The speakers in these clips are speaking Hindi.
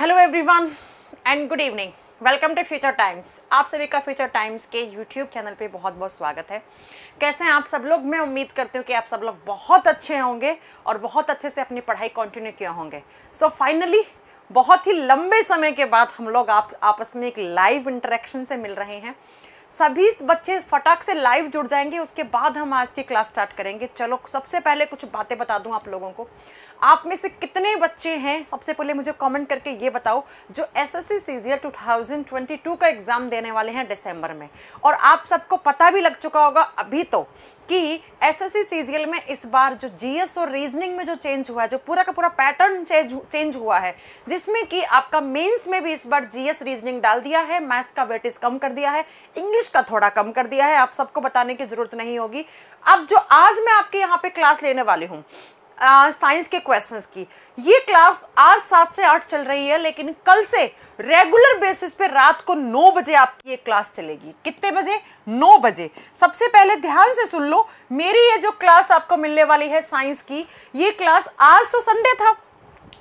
Hello everyone and good evening welcome to Future Times आप सभी का फ्यूचर टाइम्स के यूट्यूब चैनल पे बहुत बहुत स्वागत है कैसे हैं आप सब लोग मैं उम्मीद करती हूँ कि आप सब लोग बहुत अच्छे होंगे और बहुत अच्छे से अपनी पढ़ाई कंटिन्यू किए होंगे सो so, फाइनली बहुत ही लंबे समय के बाद हम लोग आप आपस में एक लाइव इंटरेक्शन से मिल रहे हैं सभी बच्चे फटाक से लाइव जुड़ जाएंगे उसके बाद हम आज की क्लास स्टार्ट करेंगे चलो सबसे पहले कुछ बातें बता दूं आप लोगों को आप में से कितने बच्चे हैं सबसे पहले मुझे कमेंट करके ये बताओ जो एस एस सी ट्वेंटी 2022 का एग्ज़ाम देने वाले हैं दिसंबर में और आप सबको पता भी लग चुका होगा अभी तो कि एस एस सी में इस बार जो जीएस और रीजनिंग में जो चेंज हुआ है जो पूरा का पूरा पैटर्न चेंज चेंज हुआ है जिसमें कि आपका मेन्स में भी इस बार जीएस रीजनिंग डाल दिया है मैथ्स का वेटेज कम कर दिया है इंग्लिश का थोड़ा कम कर दिया है आप सबको बताने की जरूरत नहीं होगी अब जो आज मैं आपके यहाँ पे क्लास लेने वाली हूँ साइंस के क्वेश्चंस की ये क्लास आज सात से आठ चल रही है लेकिन कल से रेगुलर बेसिस पे रात को नौ बजे आपकी ये क्लास चलेगी कितने बजे नौ बजे सबसे पहले ध्यान से सुन लो मेरी ये जो क्लास आपको मिलने वाली है साइंस की ये क्लास आज तो संडे था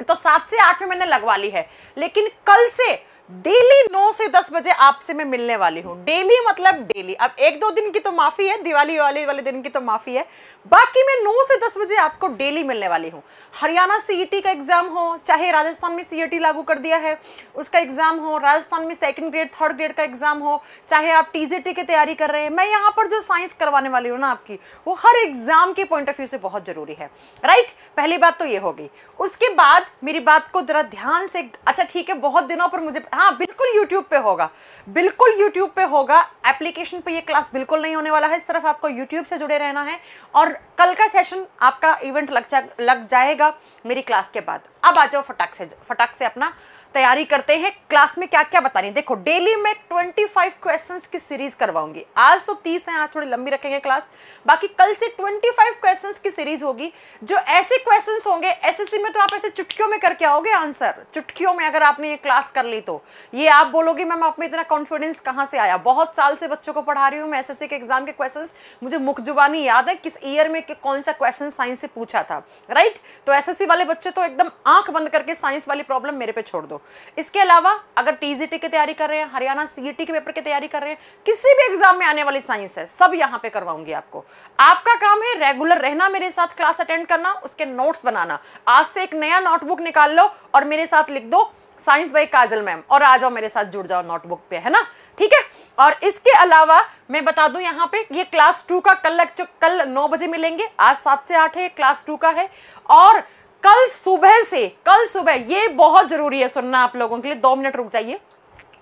तो सात से आठ में मैंने लगवा ली है लेकिन कल से डेली नौ से दस बजे आपसे मैं मिलने वाली हूँ डेली मतलब डेली अब एक दो दिन की तो माफ़ी है दिवाली वाली वाले दिन की तो माफ़ी है बाकी मैं नौ से दस बजे आपको डेली मिलने वाली हूँ हरियाणा सीईटी e का एग्ज़ाम हो चाहे राजस्थान में सीईटी e लागू कर दिया है उसका एग्ज़ाम हो राजस्थान में सेकेंड ग्रेड थर्ड ग्रेड का एग्ज़ाम हो चाहे आप टी की तैयारी कर रहे हैं मैं यहाँ पर जो साइंस करवाने वाली हूँ ना आपकी वो हर एग्ज़ाम के पॉइंट ऑफ व्यू से बहुत ज़रूरी है राइट पहली बात तो ये होगी उसके बाद मेरी बात को ज़रा ध्यान से अच्छा ठीक है बहुत दिनों पर मुझे हाँ बिल्कुल यूट्यूब पे होगा बिल्कुल यूट्यूब पे होगा एप्लीकेशन पे ये क्लास बिल्कुल नहीं होने वाला है इस तरफ आपको यूट्यूब से जुड़े रहना है और कल का सेशन आपका इवेंट लग जा लग जाएगा मेरी क्लास के बाद अब आ जाओ फटाक से फटाक से अपना तैयारी करते हैं क्लास में क्या क्या बता रही देखो डेली मैं 25 क्वेश्चंस की सीरीज करवाऊंगी आज तो 30 है आज थोड़ी लंबी रखेंगे क्लास बाकी कल से 25 क्वेश्चंस की सीरीज होगी जो ऐसे क्वेश्चंस होंगे एसएससी में तो आप ऐसे चुटकियों में करके आओगे आंसर चुटकियों में अगर आपने ये क्लास कर ली तो ये आप बोलोगे मैम आप में इतना कॉन्फिडेंस कहाँ से आया बहुत साल से बच्चों को पढ़ा रही हूँ मैं एस के एग्जाम के क्वेश्चन मुझे मुख जुबानी याद है किस ईयर में कौन सा क्वेश्चन साइंस से पूछा था राइट तो एस वाले बच्चे तो एकदम आंख बंद करके साइंस वाली प्रॉब्लम मेरे पे छोड़ दो इसके अलावा अगर टीजीटी की तैयारी कर रहे हैं हरियाणा सीईटी e के पेपर की तैयारी कर रहे हैं किसी भी एग्जाम में आने वाली साइंस है सब यहां पे करवाऊंगी आपको आपका काम है रेगुलर रहना मेरे साथ क्लास अटेंड करना उसके नोट्स बनाना आज से एक नया नोटबुक निकाल लो और मेरे साथ लिख दो साइंस बाई काजल मैम और आ जाओ मेरे साथ जुड़ जाओ नोटबुक पे है ना ठीक है और इसके अलावा मैं बता दूं यहाँ पे ये क्लास टू का कल कल नौ बजे मिलेंगे आज सात से आठ है क्लास टू का है और कल सुबह से कल सुबह ये बहुत ज़रूरी है सुनना आप लोगों के लिए दो मिनट रुक जाइए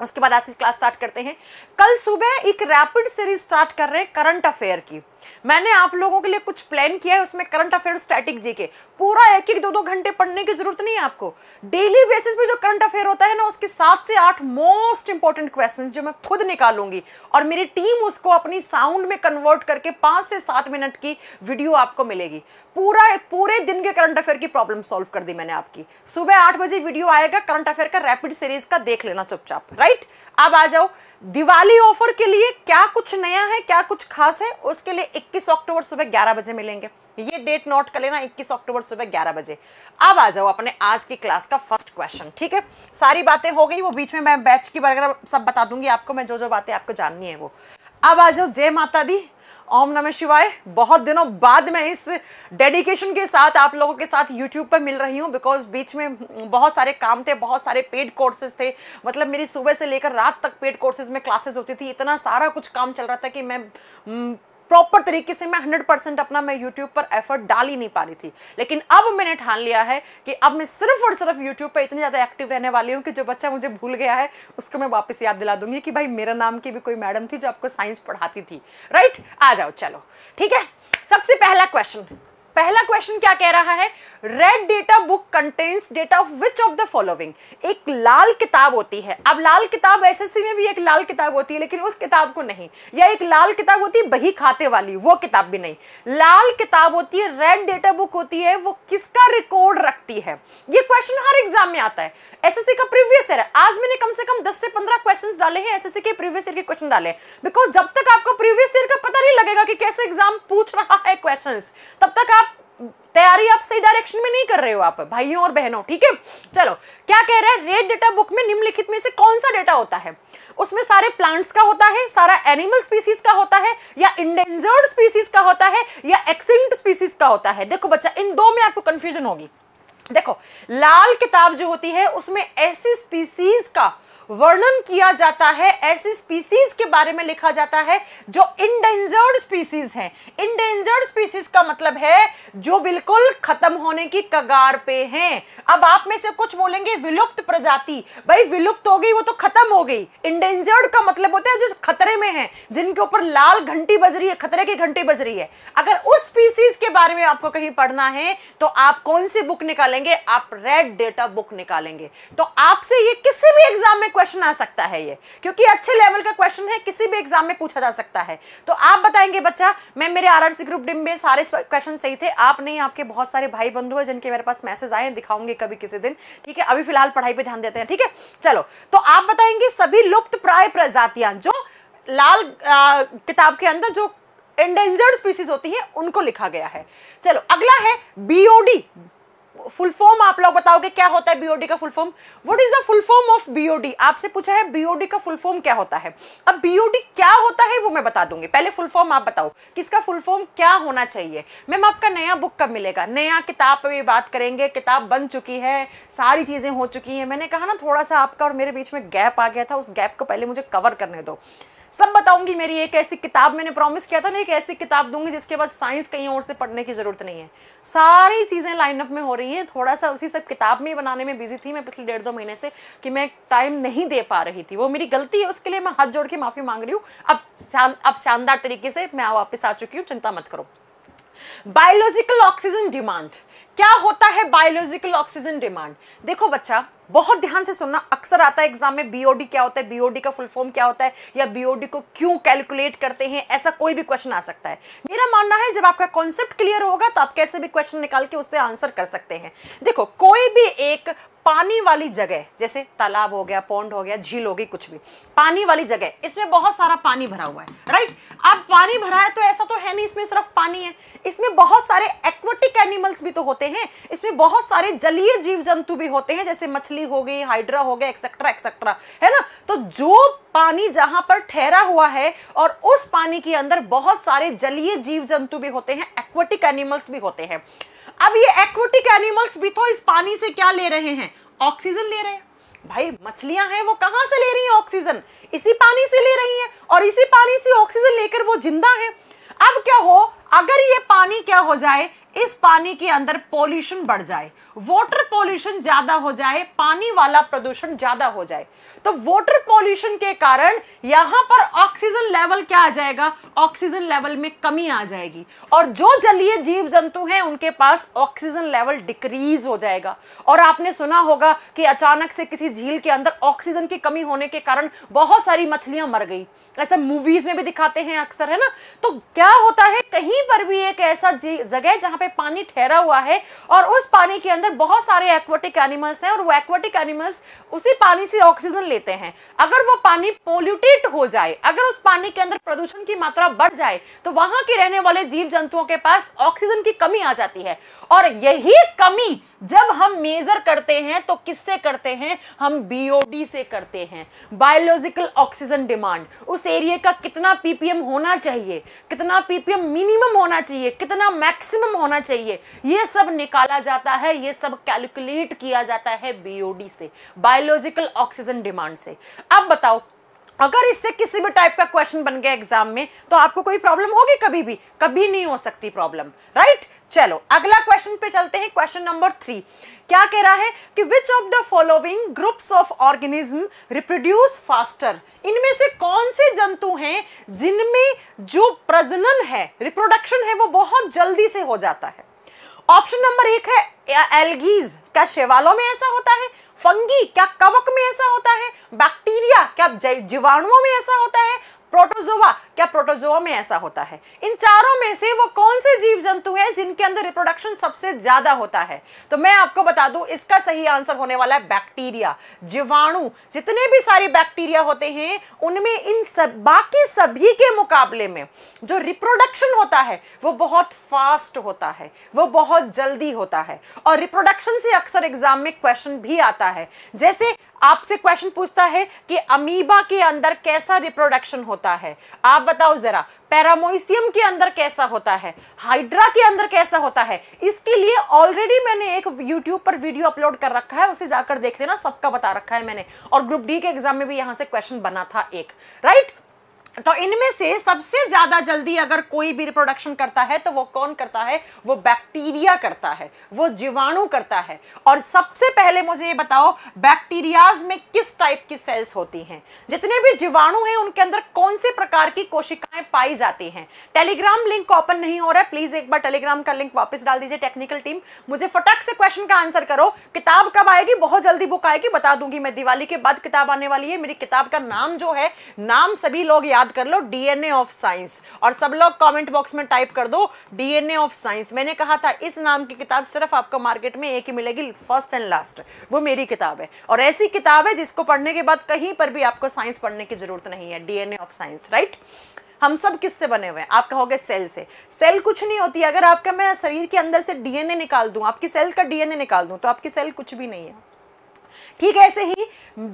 उसके बाद आज क्लास स्टार्ट करते हैं कल सुबह एक रैपिड सीरीज स्टार्ट कर रहे हैं करंट अफेयर की मैंने आप लोगों के लिए कुछ प्लान किया है उसमें करंट अफेयर स्टैटिक जीके पूरा एक एक दो दो घंटे पढ़ने की जरूरत नहीं है आपको डेली बेसिस पे जो करंट अफेयर होता है ना उसके सात से आठ मोस्ट इंपॉर्टेंट क्वेश्चंस जो मैं खुद निकालूंगी और मेरी टीम उसको अपनी साउंड में कन्वर्ट करके पांच से सात मिनट की वीडियो आपको मिलेगी पूरा पूरे दिन के करंट अफेयर की प्रॉब्लम सॉल्व कर दी मैंने आपकी सुबह आठ बजे वीडियो आएगा करंट अफेयर का रैपिड सीरीज का देख लेना चुपचाप राइट अब आ जाओ दिवाली ऑफर के लिए क्या कुछ नया है क्या कुछ खास है उसके लिए 21 अक्टूबर सुबह 11 बजे मिलेंगे ये डेट नोट कर लेना 21 अक्टूबर सुबह 11 बजे अब आ जाओ अपने आज की क्लास का फर्स्ट क्वेश्चन ठीक है सारी बातें हो गई वो बीच में मैं बैच की वगैरह सब बता दूंगी आपको मैं जो जो बातें आपको जाननी है वो अब आ जाओ जय माता दी ओम नमः शिवाय बहुत दिनों बाद मैं इस डेडिकेशन के साथ आप लोगों के साथ यूट्यूब पर मिल रही हूँ बिकॉज बीच में बहुत सारे काम थे बहुत सारे पेड कोर्सेज थे मतलब मेरी सुबह से लेकर रात तक पेड कोर्सेज में क्लासेस होती थी इतना सारा कुछ काम चल रहा था कि मैं प्रॉपर तरीके से मैं 100 परसेंट अपना मैं यूट्यूब पर एफर्ट डाल ही नहीं पा रही थी लेकिन अब मैंने ठान लिया है कि अब मैं सिर्फ और सिर्फ यूट्यूब पर इतनी ज़्यादा एक्टिव रहने वाली हूँ कि जो बच्चा मुझे भूल गया है उसको मैं वापस याद दिला दूंगी कि भाई मेरा नाम की भी कोई मैडम थी जो आपको साइंस पढ़ाती थी राइट आ जाओ चलो ठीक है सबसे पहला क्वेश्चन पहला क्वेश्चन क्या कह रहा है red data book contains data of which of the following एक लाल किताब होती है अब लाल किताब एसएससी में भी एक लाल किताब होती है लेकिन उस किताब को नहीं या एक लाल किताब होती है बही खाते वाली वो किताब भी नहीं लाल किताब होती है रेड डेटा बुक होती है वो किसका रिकॉर्ड रखती है ये क्वेश्चन हर एग्जाम में आता है एसएससी का प्रीवियस ईयर आज मैंने कम से कम दस से पंद्रह क्वेश्चन डाले हैं एसएससी के प्रीवियस ईयर के क्वेश्चन डाले बिकॉज जब तक आपको प्रीवियस ईयर का पता नहीं लगेगा कि कैसे एग्जाम पूछ रहा है क्वेश्चन तब तक आप तैयारी आप सही डायरेक्शन में नहीं कर रहे हो आप भाइयों और बहनों ठीक है चलो क्या कह रहे हैं रेड डेटा बुक में निम्नलिखित में से कौन सा डेटा होता है उसमें सारे प्लांट्स का होता है सारा एनिमल स्पीसीज का होता है या इंडेंजर्ड स्पीसीज का होता है या एक्सिडेंट स्पीसीज का होता है देखो बच्चा इन दो में आपको कंफ्यूजन होगी देखो लाल किताब जो होती है उसमें ऐसी स्पीसीज का वर्णन किया जाता है ऐसी स्पीसीज के बारे में लिखा जाता है जो इंडेंजर्ड स्पीसीज हैं इंडेंजर्ड स्पीसीज का मतलब है जो बिल्कुल खत्म होने की कगार पे हैं अब आप में से कुछ बोलेंगे विलुप्त प्रजाति भाई विलुप्त हो गई वो तो खत्म हो गई इंडेंजर्ड का मतलब होता है जो खतरे में है जिनके ऊपर लाल घंटी बज रही है खतरे की घंटी बज रही है अगर उस स्पीसीज के बारे में आपको कहीं पढ़ना है तो आप कौन सी बुक निकालेंगे आप रेड डेटा बुक निकालेंगे तो आपसे ये किसी भी एग्जाम में क्वेश्चन आ सकता है ये क्योंकि अच्छे लेवल का क्वेश्चन है किसी भी एग्जाम में पूछा जा सकता है तो आप बताएंगे बच्चा मैं मेरे आर ग्रुप डिम में सारे क्वेश्चन सही थे आप नहीं आपके बहुत सारे भाई बंधु हैं जिनके मेरे पास मैसेज आए दिखाऊंगे कभी किसी दिन ठीक है अभी फिलहाल पढ़ाई पर ध्यान देते हैं ठीक है चलो तो आप बताएंगे सभी लुप्त प्राय प्रजातियां जो लाल किताब के अंदर जो एंडेंजर्ड स्पीसीज होती है उनको लिखा गया है चलो अगला है बीओडी फुल फॉर्म आप लोग बताओगे क्या होता है बीओडी का full form what is the full form of BOD आपसे पूछा है बीओडी का फुल फॉर्म क्या होता है अब बीओडी क्या होता है वो मैं बता दूंगी पहले फुल फॉर्म आप बताओ किसका फुल फॉर्म क्या होना चाहिए मैम आपका नया बुक कब मिलेगा नया किताब पर भी बात करेंगे किताब बन चुकी है सारी चीज़ें हो चुकी हैं मैंने कहा ना थोड़ा सा आपका और मेरे बीच में गैप आ गया था उस गैप को पहले मुझे कवर करने दो सब बताऊंगी मेरी एक ऐसी किताब मैंने प्रॉमिस किया था ना एक ऐसी किताब दूंगी जिसके बाद साइंस कहीं और से पढ़ने की ज़रूरत नहीं है सारी चीज़ें लाइनअप में हो रही हैं थोड़ा सा उसी सब किताब में बनाने में बिजी थी मैं पिछले डेढ़ दो महीने से कि मैं टाइम नहीं दे पा रही थी वो मेरी गलती है उसके लिए मैं हाथ जोड़ के माफ़ी मांग रही हूँ अब अब शानदार तरीके से मैं वापस आ चुकी हूँ चिंता मत करो बायोलॉजिकल ऑक्सीजन डिमांड क्या होता है बायोलॉजिकल ऑक्सीजन डिमांड देखो बच्चा बहुत ध्यान से सुनना अक्सर आता है एग्जाम में बीओडी क्या होता है बीओडी का फुल फॉर्म क्या होता है या बीओडी को क्यों कैलकुलेट करते हैं ऐसा कोई भी क्वेश्चन आ सकता है मेरा मानना है जब आपका कॉन्सेप्ट क्लियर होगा तो आप कैसे भी क्वेश्चन निकाल के उससे आंसर कर सकते हैं देखो कोई भी एक पानी वाली जगह जैसे तालाब हो गया पौंड हो गया झील हो गई कुछ भी पानी वाली जगह इसमें बहुत सारा पानी भरा हुआ है राइट अब पानी भरा है तो ऐसा तो है नहीं इसमें सिर्फ पानी है इसमें बहुत सारे एक्वेटिक एनिमल्स भी तो होते हैं इसमें बहुत सारे जलीय जीव जंतु भी होते हैं जैसे मछली हो गई हाइड्रा हो गया एक्सेट्रा एक्सेट्रा है ना तो जो पानी जहां पर ठहरा हुआ है और उस पानी के अंदर बहुत सारे जलीय जीव जंतु भी होते हैं एक्वेटिक एनिमल्स भी होते हैं अब ये एक्वेटिक एनिमल्स भी तो इस पानी से क्या ले रहे हैं ऑक्सीजन ले रहे हैं भाई मछलियां हैं वो कहां से ले रही हैं ऑक्सीजन इसी पानी से ले रही हैं और इसी पानी से ऑक्सीजन लेकर वो जिंदा है अब क्या हो अगर ये पानी क्या हो जाए इस पानी के अंदर पॉल्यूशन बढ़ जाए वाटर पॉल्यूशन ज्यादा हो जाए पानी वाला प्रदूषण ज्यादा हो जाए तो वाटर पॉल्यूशन के कारण यहां पर ऑक्सीजन लेवल क्या आ जाएगा ऑक्सीजन लेवल में कमी आ जाएगी और जो जलीय जीव जंतु हैं उनके पास ऑक्सीजन लेवल डिक्रीज हो जाएगा और आपने सुना होगा कि अचानक से किसी झील के अंदर ऑक्सीजन की कमी होने के कारण बहुत सारी मछलियां मर गई ऐसा मूवीज में भी दिखाते हैं अक्सर है ना तो क्या होता है कहीं पर भी एक ऐसा जगह जहां पे पानी ठहरा हुआ है और उस पानी के अंदर बहुत सारे एक्वाटिक एनिमल्स हैं और वो एक्वाटिक एनिमल्स उसी पानी से ऑक्सीजन लेते हैं अगर वो पानी पोल्यूटेड हो जाए अगर उस पानी के अंदर प्रदूषण की मात्रा बढ़ जाए तो वहां के रहने वाले जीव जंतुओं के पास ऑक्सीजन की कमी आ जाती है और यही कमी जब हम मेजर करते हैं तो किससे करते हैं हम बीओडी से करते हैं बायोलॉजिकल ऑक्सीजन डिमांड उस एरिया का कितना पीपीएम होना चाहिए कितना पीपीएम मिनिमम होना चाहिए कितना मैक्सिमम होना चाहिए ये सब निकाला जाता है ये सब कैलकुलेट किया जाता है बीओडी से बायोलॉजिकल ऑक्सीजन डिमांड से अब बताओ अगर इससे किसी भी टाइप का क्वेश्चन बन गया एग्जाम में तो आपको कोई प्रॉब्लम होगी कभी भी कभी नहीं हो सकती प्रॉब्लम राइट चलो अगला क्वेश्चन पे चलते हैं क्वेश्चन नंबर थ्री क्या कह रहा है कि which of the following groups of organism reproduce faster इनमें से कौन से जंतु हैं जिनमें जो प्रजनन है रिप्रोडक्शन है वो बहुत जल्दी से हो जाता है ऑप्शन नंबर एक है एलगीज क्या शेवालों में ऐसा होता है फंगी क्या कवक में ऐसा होता है बैक्टीरिया क्या जीवाणुओं में ऐसा होता है प्रोटोजोवा क्या प्रोटोजोवा में ऐसा होता है इन चारों में से वो कौन से जीव जंतु हैं जिनके अंदर रिप्रोडक्शन सबसे ज्यादा होता है तो मैं आपको बता दूं इसका सही आंसर होने वाला है बैक्टीरिया जीवाणु जितने भी सारे बैक्टीरिया होते हैं उनमें इन सब बाकी सभी के मुकाबले में जो रिप्रोडक्शन होता है वो बहुत फास्ट होता है वो बहुत जल्दी होता है और रिप्रोडक्शन से अक्सर एग्जाम में क्वेश्चन भी आता है जैसे आपसे क्वेश्चन पूछता है कि अमीबा के अंदर कैसा रिप्रोडक्शन होता है आप बताओ जरा पैरामोइसियम के अंदर कैसा होता है हाइड्रा के अंदर कैसा होता है इसके लिए ऑलरेडी मैंने एक यूट्यूब पर वीडियो अपलोड कर रखा है उसे जाकर देख लेना सबका बता रखा है मैंने और ग्रुप डी के एग्जाम में भी यहां से क्वेश्चन बना था एक राइट right? तो इनमें से सबसे ज़्यादा जल्दी अगर कोई भी रिप्रोडक्शन करता है तो वो कौन करता है वो बैक्टीरिया करता है वो जीवाणु करता है और सबसे पहले मुझे ये बताओ बैक्टीरियाज में किस टाइप की सेल्स होती हैं जितने भी जीवाणु हैं उनके अंदर कौन से प्रकार की कोशिकाएं पाई जाती हैं टेलीग्राम लिंक ओपन नहीं हो रहा है प्लीज़ एक बार टेलीग्राम का लिंक वापस डाल दीजिए टेक्निकल टीम मुझे फटक से क्वेश्चन का आंसर करो किताब कब आएगी बहुत जल्दी बुक आएगी बता दूंगी मैं दिवाली के बाद किताब आने वाली है मेरी किताब का नाम जो है नाम सभी लोग याद याद कर लो डीएनए ऑफ साइंस और सब लोग कमेंट बॉक्स में टाइप कर दो डीएनए ऑफ साइंस मैंने कहा था इस नाम की किताब सिर्फ आपको मार्केट में एक ही मिलेगी फर्स्ट एंड लास्ट वो मेरी किताब है और ऐसी किताब है जिसको पढ़ने के बाद कहीं पर भी आपको साइंस पढ़ने की जरूरत नहीं है डीएनए ऑफ साइंस राइट हम सब किससे बने हुए हैं आप कहोगे सेल से सेल कुछ नहीं होती अगर आपका मैं शरीर के अंदर से डीएनए निकाल दूं आपकी सेल का डीएनए निकाल दूं तो आपकी सेल कुछ भी नहीं है ठीक है ऐसे ही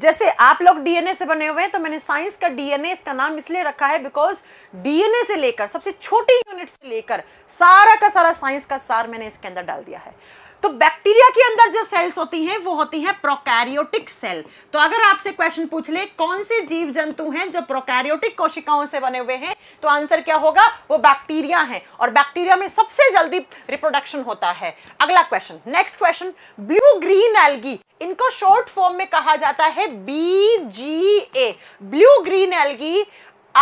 जैसे आप लोग डीएनए से बने हुए हैं तो मैंने साइंस का डीएनए इसका नाम इसलिए रखा है बिकॉज डीएनए से लेकर सबसे छोटी यूनिट से लेकर सारा का सारा साइंस का सार मैंने इसके अंदर डाल दिया है तो बैक्टीरिया के अंदर जो सेल्स होती हैं वो होती हैं प्रोकैरियोटिक सेल तो अगर आपसे क्वेश्चन पूछ ले कौन से जीव जंतु हैं जो प्रोकैरियोटिक कोशिकाओं से बने हुए हैं तो आंसर क्या होगा वो बैक्टीरिया है और बैक्टीरिया में सबसे जल्दी रिप्रोडक्शन होता है अगला question next question blue green algae इनको शॉर्ट फॉर्म में कहा जाता है B G A blue green algae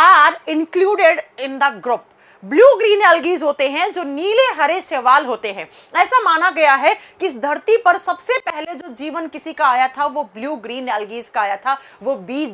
are included in the group blue green algaes होते हैं जो नीले हरे सेवाल होते हैं ऐसा माना गया है कि इस धरती पर सबसे पहले जो जीवन किसी का आया था वो ब्लू ग्रीन एल्गीज का आया था वो बी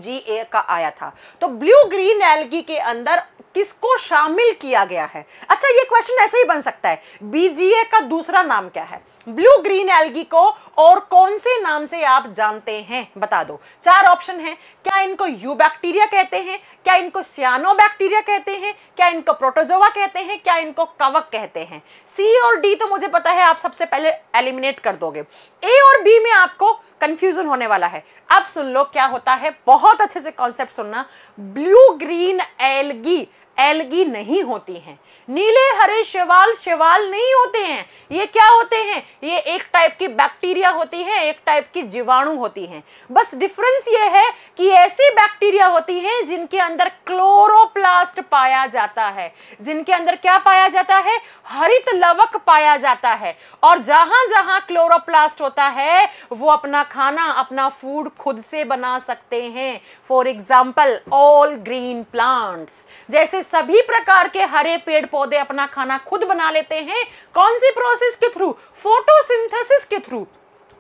का आया था तो ब्लू ग्रीन एल्गी के अंदर किसको शामिल किया गया है अच्छा ये क्वेश्चन ऐसे ही बन सकता है बीजीए का दूसरा नाम क्या है ब्लू ग्रीन एल्गी को और कौन से नाम से आप जानते हैं बता दो चार ऑप्शन है क्या इनको यू बैक्टीरिया कहते हैं क्या इनको सियानो बैक्टीरिया कहते हैं क्या इनको प्रोटोजोवा कहते हैं क्या इनको कवक कहते हैं सी और डी तो मुझे पता है आप सबसे पहले एलिमिनेट कर दोगे ए और बी में आपको कंफ्यूजन होने वाला है अब सुन लो क्या होता है बहुत अच्छे से कॉन्सेप्ट सुनना ब्लू ग्रीन एलगी एलगी नहीं होती हैं नीले हरे शैवाल शैवाल नहीं होते हैं ये क्या होते हैं ये एक टाइप की बैक्टीरिया होती है एक टाइप की जीवाणु होती हैं बस डिफरेंस ये है कि ऐसी बैक्टीरिया होती हैं जिनके अंदर क्लोरोप्लास्ट पाया जाता है जिनके अंदर क्या पाया जाता है हरित लवक पाया जाता है और जहां जहां क्लोरोप्लास्ट होता है वो अपना खाना अपना फूड खुद से बना सकते हैं for example all green plants जैसे सभी प्रकार के हरे पेड़ पौधे अपना खाना खुद बना लेते हैं कौन सी प्रोसेस के थ्रू फोटोसिंथेसिस के थ्रू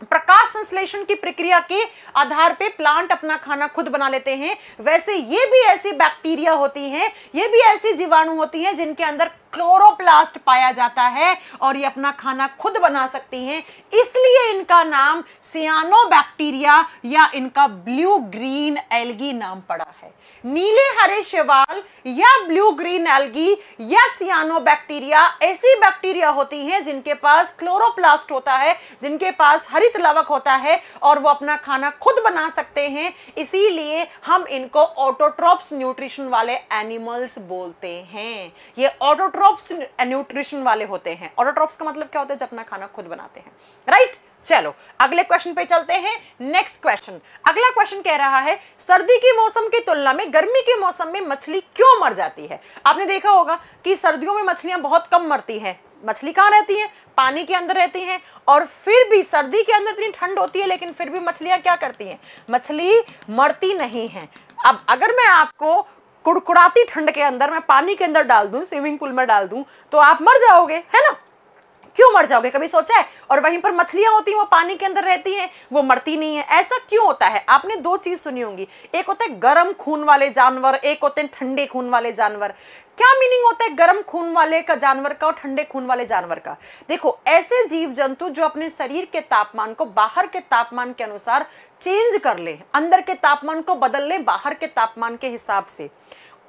प्रकाश संश्लेषण की प्रक्रिया के आधार पे प्लांट अपना खाना खुद बना लेते हैं वैसे ये भी ऐसी बैक्टीरिया होती हैं ये भी ऐसी जीवाणु होती हैं जिनके अंदर क्लोरोप्लास्ट पाया जाता है और ये अपना खाना खुद बना सकती हैं इसलिए इनका नाम सियानो बैक्टीरिया या इनका ब्लू ग्रीन एल्गी नाम पड़ा है नीले हरे शैवाल या ब्लू ग्रीन एल्गी या सियानो बैक्टीरिया ऐसी बैक्टीरिया होती हैं जिनके पास क्लोरोप्लास्ट होता है जिनके पास हरित लवक होता है और वो अपना खाना खुद बना सकते हैं इसीलिए हम इनको ऑटोट्रॉप्स न्यूट्रिशन वाले एनिमल्स बोलते हैं ये ऑटोट्रॉप्स न्यूट्रिशन वाले होते हैं ऑटोट्रॉप्स का मतलब क्या होता है जब अपना खाना खुद बनाते हैं राइट right? चलो अगले क्वेश्चन पे चलते हैं नेक्स्ट क्वेश्चन अगला क्वेश्चन कह रहा है सर्दी के मौसम की तुलना में गर्मी के मौसम में मछली क्यों मर जाती है आपने देखा होगा कि सर्दियों में मछलियां बहुत कम मरती हैं मछली कहाँ रहती है पानी के अंदर रहती हैं और फिर भी सर्दी के अंदर इतनी ठंड होती है लेकिन फिर भी मछलियां क्या करती हैं मछली मरती नहीं है अब अगर मैं आपको कुड़कुड़ाती ठंड के अंदर मैं पानी के अंदर डाल दूं स्विमिंग पूल में डाल दूं तो आप मर जाओगे है ना क्यों मर जाओगे कभी सोचा है और वहीं पर मछलियां होती हैं वो पानी के अंदर रहती हैं वो मरती नहीं है ऐसा क्यों होता है आपने दो चीज सुनी होंगी एक होता है गर्म खून वाले जानवर एक होते हैं ठंडे खून वाले जानवर क्या मीनिंग होता है गर्म खून वाले का जानवर का और ठंडे खून वाले जानवर का देखो ऐसे जीव जंतु जो अपने शरीर के तापमान को बाहर के तापमान के अनुसार चेंज कर ले अंदर के तापमान को बदल ले बाहर के तापमान के हिसाब से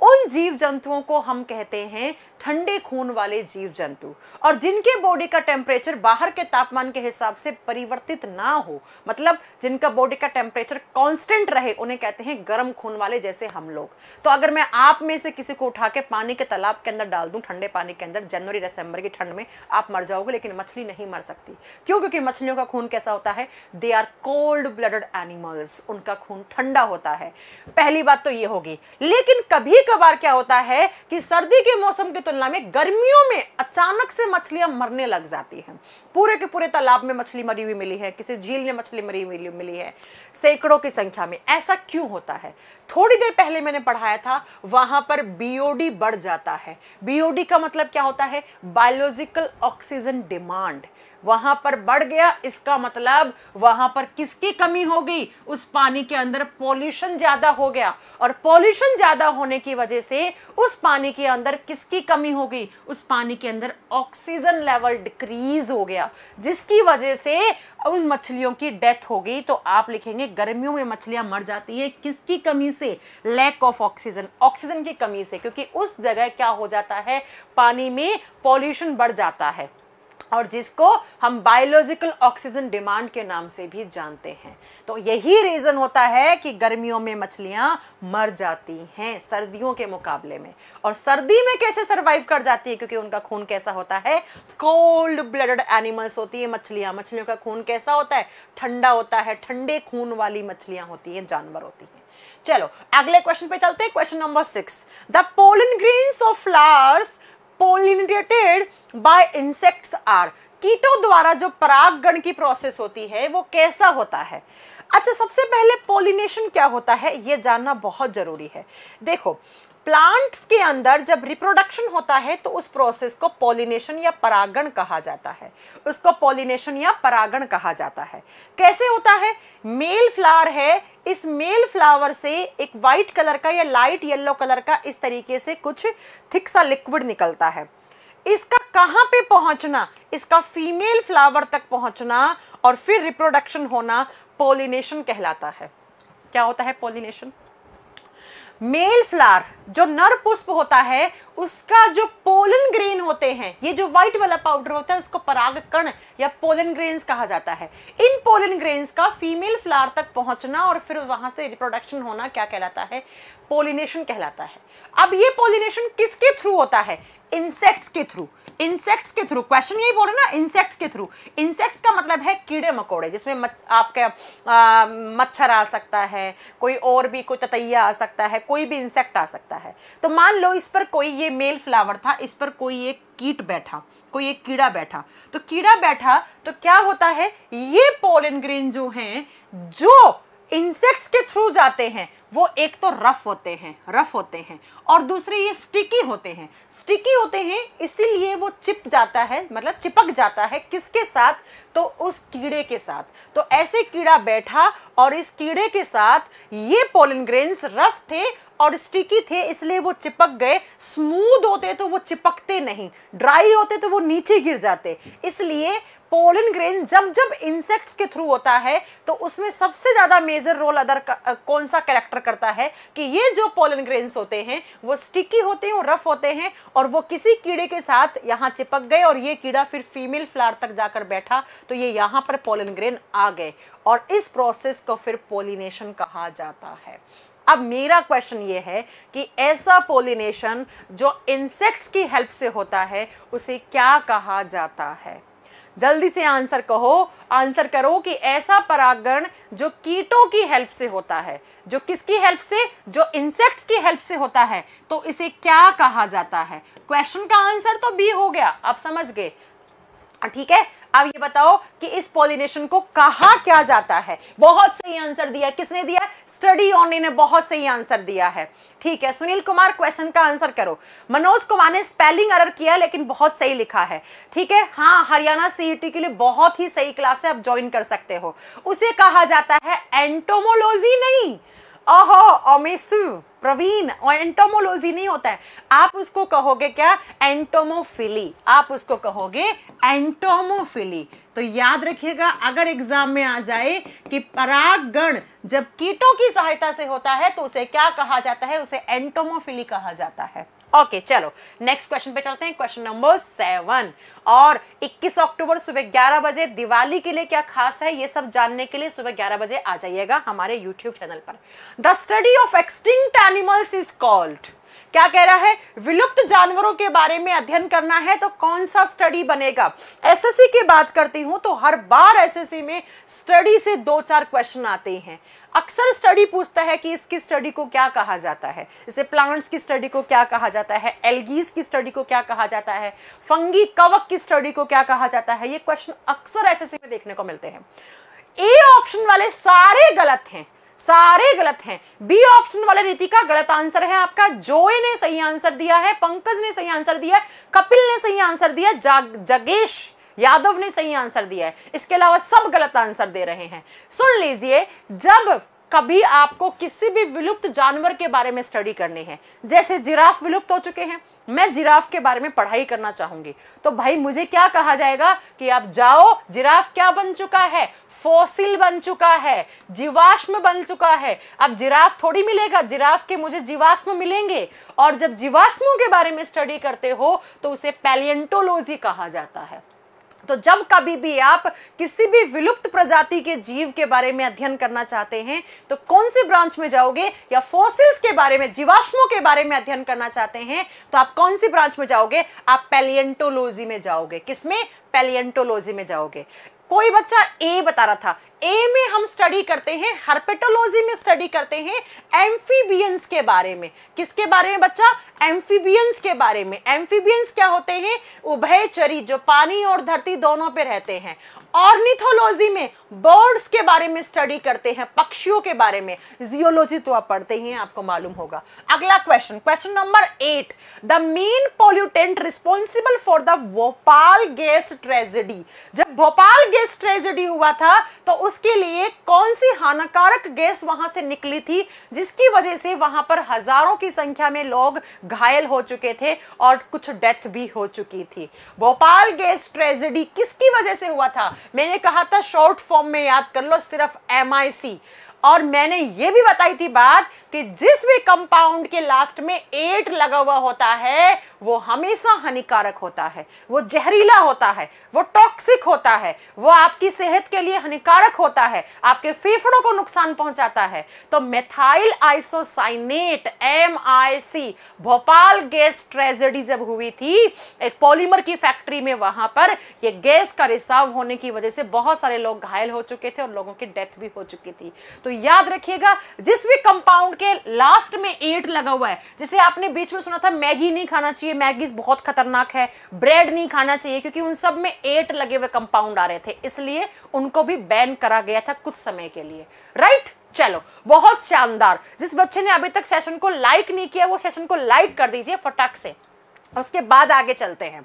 उन जीव जंतुओं को हम कहते हैं ठंडे खून वाले जीव जंतु और जिनके बॉडी का टेम्परेचर बाहर के तापमान के हिसाब से परिवर्तित ना हो मतलब जिनका बॉडी का टेम्परेचर कांस्टेंट रहे उन्हें कहते हैं गर्म खून वाले जैसे हम लोग तो अगर मैं आप में से किसी को उठा के पानी के तालाब के अंदर डाल दूं ठंडे पानी के अंदर जनवरी दिसंबर की ठंड में आप मर जाओगे लेकिन मछली नहीं मर सकती क्यों क्योंकि मछलियों का खून कैसा होता है they are cold blooded animals उनका खून ठंडा होता है पहली बात तो ये होगी लेकिन कभी कभार क्या होता है कि सर्दी के मौसम के तुलना में गर्मियों में अचानक से मछलियां मरने लग जाती हैं पूरे के पूरे तालाब में मछली मरी हुई मिली है किसी झील में मछली मरी हुई मिली है सैकड़ों की संख्या में ऐसा क्यों होता है थोड़ी देर पहले मैंने पढ़ाया था वहां पर बीओडी बढ़ जाता है बीओडी का मतलब क्या होता है बायोलॉजिकल ऑक्सीजन डिमांड वहां पर बढ़ गया इसका मतलब वहां पर किसकी कमी हो गई उस पानी के अंदर पॉल्यूशन ज्यादा हो गया और पॉल्यूशन ज्यादा होने की वजह से उस पानी के अंदर किसकी कमी हो गई उस पानी के अंदर ऑक्सीजन लेवल डिक्रीज हो गया जिसकी वजह से उन मछलियों की डेथ हो गई तो आप लिखेंगे गर्मियों में मछलियां मर जाती है किसकी कमी से लैक ऑफ ऑक्सीजन ऑक्सीजन की कमी से क्योंकि उस जगह क्या हो जाता है पानी में पॉल्यूशन बढ़ जाता है और जिसको हम बायोलॉजिकल ऑक्सीजन डिमांड के नाम से भी जानते हैं तो यही रीज़न होता है कि गर्मियों में मछलियां मर जाती हैं सर्दियों के मुकाबले में और सर्दी में कैसे सरवाइव कर जाती है क्योंकि उनका खून कैसा होता है कोल्ड ब्लडेड एनिमल्स होती है मछलियां मछलियों का खून कैसा होता है ठंडा होता है ठंडे खून वाली मछलियां होती हैं जानवर होती हैं चलो अगले क्वेश्चन पे चलते हैं question number six the pollen grains of flowers pollinated by insects are कीटों द्वारा जो परागण की प्रोसेस होती है वो कैसा होता है अच्छा सबसे पहले पोलिनेशन क्या होता है ये जानना बहुत जरूरी है देखो प्लांट्स के अंदर जब रिप्रोडक्शन होता है तो उस प्रोसेस को पॉलिनेशन या परागण कहा जाता है उसको पॉलिनेशन या परागण कहा जाता है कैसे होता है मेल फ्लावर है इस मेल फ्लावर से एक वाइट कलर का या लाइट येलो कलर का इस तरीके से कुछ थिक सा लिक्विड निकलता है इसका कहाँ पे पहुंचना इसका फीमेल फ्लावर तक पहुंचना और फिर रिप्रोडक्शन होना पॉलिनेशन कहलाता है क्या होता है पॉलिनेशन मेल फ्लावर जो नर पुष्प होता है उसका जो पोलन ग्रेन होते हैं ये जो व्हाइट वाला पाउडर होता है उसको पराग कण या पोलन ग्रेन्स कहा जाता है इन पोलन ग्रेन्स का फीमेल फ्लावर तक पहुंचना और फिर वहां से रिप्रोडक्शन होना क्या कहलाता है पोलिनेशन कहलाता है अब ये पोलिनेशन किसके थ्रू होता है इंसेक्ट्स के थ्रू इंसेक्ट्स के थ्रू क्वेश्चन यही बोल रहे ना इंसेक्ट्स के थ्रू इंसेक्ट्स का मतलब है कीड़े मकोड़े जिसमें मच, आपका मच्छर आ सकता है कोई और भी कोई ततैया आ सकता है कोई भी इंसेक्ट आ सकता है तो मान लो इस पर कोई ये मेल फ्लावर था इस पर कोई एक कीट बैठा कोई एक कीड़ा बैठा तो कीड़ा बैठा तो क्या होता है ये पोलन ग्रीन जो हैं जो इंसेक्ट्स के थ्रू जाते हैं वो एक तो रफ होते हैं रफ होते हैं और दूसरे ये स्टिकी होते हैं स्टिकी होते हैं इसीलिए वो चिप जाता है मतलब चिपक जाता है किसके साथ तो उस कीड़े के साथ तो ऐसे कीड़ा बैठा और इस कीड़े के साथ ये पोलन रफ थे और स्टिकी थे इसलिए वो चिपक गए स्मूद होते तो वो चिपकते नहीं ड्राई होते तो वो नीचे गिर जाते इसलिए पोलन ग्रेन जब जब इंसेक्ट्स के थ्रू होता है तो उसमें सबसे ज़्यादा मेजर रोल अदर कौन सा कैरेक्टर करता है कि ये जो पोलन ग्रेन्स होते हैं वो स्टिकी होते हैं और रफ होते हैं और वो किसी कीड़े के साथ यहाँ चिपक गए और ये कीड़ा फिर फीमेल फ्लावर तक जाकर बैठा तो ये यहाँ पर पोलन ग्रेन आ गए और इस प्रोसेस को फिर पोलिनेशन कहा जाता है अब मेरा क्वेश्चन ये है कि ऐसा पोलिनेशन जो इंसेक्ट्स की हेल्प से होता है उसे क्या कहा जाता है जल्दी से आंसर कहो आंसर करो कि ऐसा परागण जो कीटों की हेल्प से होता है जो किसकी हेल्प से जो इंसेक्ट्स की हेल्प से होता है तो इसे क्या कहा जाता है क्वेश्चन का आंसर तो बी हो गया आप समझ गए ठीक है अब ये बताओ कि इस पॉलिनेशन को कहा क्या जाता है बहुत सही आंसर दिया किसने दिया स्टडी ऑनली ने बहुत सही आंसर दिया है ठीक है सुनील कुमार क्वेश्चन का आंसर करो मनोज कुमार ने स्पेलिंग अरर किया लेकिन बहुत सही लिखा है ठीक है हाँ हरियाणा सीईटी e के लिए बहुत ही सही क्लास है आप ज्वाइन कर सकते हो उसे कहा जाता है एंटोमोलॉजी नहीं अहो ओमेसिव प्रवीण एंटोमोलॉजी नहीं होता है आप उसको कहोगे क्या एंटोमोफिली आप उसको कहोगे एंटोमोफिली तो याद रखिएगा अगर एग्जाम में आ जाए कि परागण जब कीटों की सहायता से होता है तो उसे क्या कहा जाता है उसे एंटोमोफिली कहा जाता है ओके okay, चलो नेक्स्ट क्वेश्चन पे चलते हैं क्वेश्चन नंबर सेवन और 21 अक्टूबर सुबह 11 बजे दिवाली के लिए क्या खास है ये सब जानने के लिए सुबह 11 बजे आ जाइएगा हमारे यूट्यूब चैनल पर the study of extinct animals is called क्या कह रहा है विलुप्त जानवरों के बारे में अध्ययन करना है तो कौन सा स्टडी बनेगा एसएससी की बात करती हूं तो हर बार एसएससी में स्टडी से दो चार क्वेश्चन आते हैं अक्सर स्टडी पूछता है कि इसकी स्टडी को क्या कहा जाता है इसे प्लांट्स की स्टडी को क्या कहा जाता है एलगीज की स्टडी को क्या कहा जाता है फंगी कवक की स्टडी को क्या कहा जाता है ये क्वेश्चन अक्सर ऐसे में देखने को मिलते हैं ए ऑप्शन वाले सारे गलत हैं सारे गलत हैं बी ऑप्शन वाले रीति का गलत आंसर है आपका जोए ने सही आंसर दिया है पंकज ने सही आंसर दिया है कपिल ने सही आंसर दिया जगेश यादव ने सही आंसर दिया है इसके अलावा सब गलत आंसर दे रहे हैं सुन लीजिए जब कभी आपको किसी भी विलुप्त जानवर के बारे में स्टडी करनी है जैसे जिराफ विलुप्त हो चुके हैं मैं जिराफ के बारे में पढ़ाई करना चाहूंगी तो भाई मुझे क्या कहा जाएगा कि आप जाओ जिराफ क्या बन चुका है फोसिल बन चुका है जीवाश्म बन चुका है अब जिराफ थोड़ी मिलेगा जिराफ के मुझे जीवाश्म मिलेंगे और जब जीवाश्मों के बारे में स्टडी करते हो तो उसे पैलियंटोलॉजी कहा जाता है तो जब कभी भी आप किसी भी विलुप्त प्रजाति के जीव के बारे में अध्ययन करना चाहते हैं तो कौन से ब्रांच में जाओगे या फोसिल्स के बारे में जीवाश्मों के बारे में अध्ययन करना चाहते हैं तो आप कौन सी ब्रांच में जाओगे आप पेलियंटोलॉजी में जाओगे किसमें पेलियंटोलॉजी में जाओगे कोई बच्चा ए बता रहा था ए में हम स्टडी करते हैं हर्पेटोलॉजी में स्टडी करते हैं एम्फीबियंस के बारे में किसके बारे में बच्चा एम्फीबियंस के बारे में एम्फीबियंस क्या होते हैं उभयचरी जो पानी और धरती दोनों पे रहते हैं ऑर्निथोलॉजी में बर्ड्स के बारे में स्टडी करते हैं पक्षियों के बारे में जियोलॉजी तो आप पढ़ते ही हैं आपको मालूम होगा अगला question question number eight the main pollutant responsible for the Bhopal gas tragedy जब भोपाल गैस ट्रेजेडी हुआ था तो उसके लिए कौन सी हानिकारक गैस वहां से निकली थी जिसकी वजह से वहां पर हजारों की संख्या में लोग घायल हो चुके थे और कुछ डेथ भी हो चुकी थी भोपाल गैस ट्रेजेडी किसकी वजह से हुआ था मैंने कहा था शॉर्ट फॉर्म में याद कर लो सिर्फ एम और मैंने ये भी बताई थी बात कि जिस भी कंपाउंड के लास्ट में एट लगा हुआ होता है वो हमेशा हानिकारक होता है वो जहरीला होता है वो टॉक्सिक होता है वो आपकी सेहत के लिए हानिकारक होता है आपके फेफड़ों को नुकसान पहुंचाता है तो methyl isocyanate M I C Bhopal gas tragedy जब हुई थी एक पॉलीमर की फैक्ट्री में वहां पर ये गैस का रिसाव होने की वजह से बहुत सारे लोग घायल हो चुके थे और लोगों की डेथ भी हो चुकी थी तो याद रखिएगा जिस भी कंपाउंड के लास्ट में एट लगा हुआ है जिसे आपने बीच में सुना था मैगी नहीं खाना चाहिए चाहिए मैगीज बहुत खतरनाक है ब्रेड नहीं खाना चाहिए क्योंकि उन सब में एट लगे हुए कंपाउंड आ रहे थे इसलिए उनको भी बैन करा गया था कुछ समय के लिए राइट चलो बहुत शानदार जिस बच्चे ने अभी तक सेशन को लाइक नहीं किया वो सेशन को लाइक कर दीजिए फटाक से उसके बाद आगे चलते हैं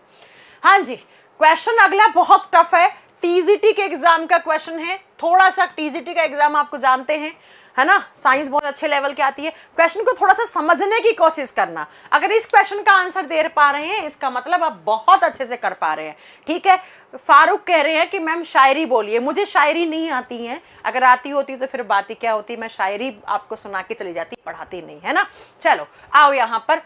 हाँ जी क्वेश्चन अगला बहुत टफ है टीजीटी के एग्जाम का क्वेश्चन है थोड़ा सा टीजीटी का एग्जाम आपको जानते हैं है ना साइंस बहुत अच्छे लेवल के आती है क्वेश्चन को थोड़ा सा समझने की कोशिश करना अगर इस क्वेश्चन का आंसर दे पा रहे हैं इसका मतलब आप बहुत अच्छे से कर पा रहे हैं ठीक है फारूक कह रहे हैं कि मैम शायरी बोलिए मुझे शायरी नहीं आती है अगर आती होती तो फिर बात ही क्या होती मैं शायरी आपको सुना के चली जाती पढ़ाती नहीं है ना चलो आओ यहाँ पर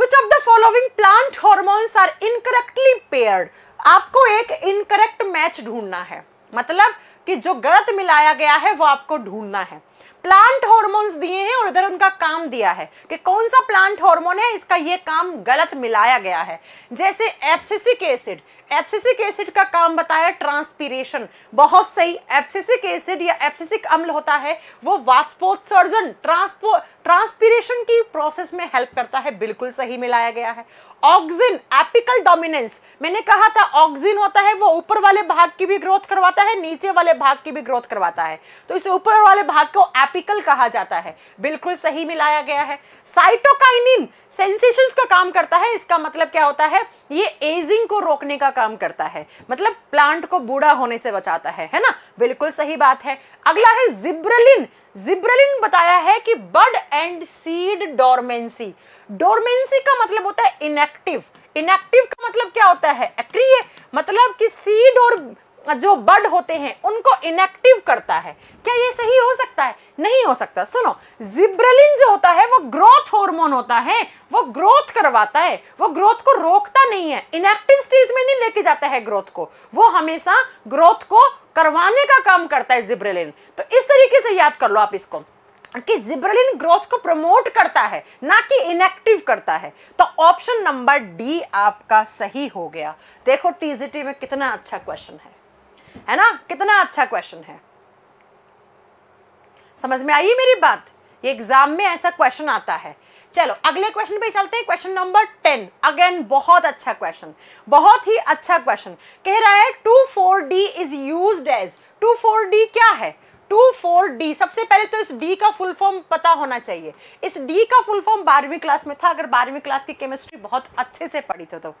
which of the following plant hormones are incorrectly paired आपको एक इनकरेक्ट मैच ढूंढना है मतलब कि जो गलत मिलाया गया है वो आपको ढूंढना है प्लांट हॉर्मोन्स दिए हैं और इधर उनका काम दिया है कि कौन सा प्लांट हॉर्मोन है इसका ये काम गलत मिलाया गया है जैसे एप्सिसिक एसिड एप्सिसिक एसिड का काम बताया ट्रांसपीरेशन बहुत सही एप्सिसिक एसिड या एप्सिसिक अम्ल होता है वो वाष्पोत्सर्जन ट्रांसपो ट्रांसपीरेशन की प्रोसेस में हेल्प करता है बिल्कुल सही मिलाया गया है ऑक्सिन एपिकल डोमिनेंस मैंने कहा था ऑक्सिन होता है वो ऊपर वाले भाग की भी ग्रोथ करवाता है नीचे वाले भाग की भी ग्रोथ करवाता है तो इसे ऊपर वाले भाग को एपिकल कहा जाता है बिल्कुल सही मिलाया गया है साइटोकाइनिन सेंसेशंस का काम करता है इसका मतलब क्या होता है ये एजिंग को रोकने का काम करता है मतलब प्लांट को बूढ़ा होने से बचाता है है ना बिल्कुल सही बात है अगला है जिब्रलिन जिब्रलिन बताया है कि bud and seed dormancy dormancy का मतलब होता है इनएक्टिव इनएक्टिव का मतलब क्या होता है एक्रिय मतलब कि सीड और जो बर्ड होते हैं उनको इनएक्टिव करता है क्या ये सही हो सकता है नहीं हो सकता सुनो जिब्रेलिन जो होता है वो ग्रोथ हार्मोन होता है वो ग्रोथ करवाता है वो ग्रोथ को रोकता नहीं है इनएक्टिव स्टेज में नहीं लेके जाता है ग्रोथ को वो हमेशा ग्रोथ को करवाने का काम करता है जिब्रेलिन तो इस तरीके से याद कर लो आप इसको कि जिब्रलिन ग्रोथ को प्रमोट करता है ना कि इनएक्टिव करता है तो ऑप्शन नंबर डी आपका सही हो गया देखो टीजीटी में कितना अच्छा क्वेश्चन है है ना कितना अच्छा क्वेश्चन है समझ में आई मेरी बात ये एग्जाम में ऐसा क्वेश्चन आता है चलो अगले क्वेश्चन पे चलते हैं क्वेश्चन नंबर टेन अगेन बहुत अच्छा क्वेश्चन बहुत ही अच्छा क्वेश्चन कह रहा है two four D is use as two four D क्या है टू फोर डी सबसे पहले तो इस डी का फुल फॉर्म पता होना चाहिए इस डी का फुल फॉर्म बारहवीं क्लास में था अगर बारहवीं क्लास की केमिस्ट्री बहुत अच्छे से पढ़ी थी तो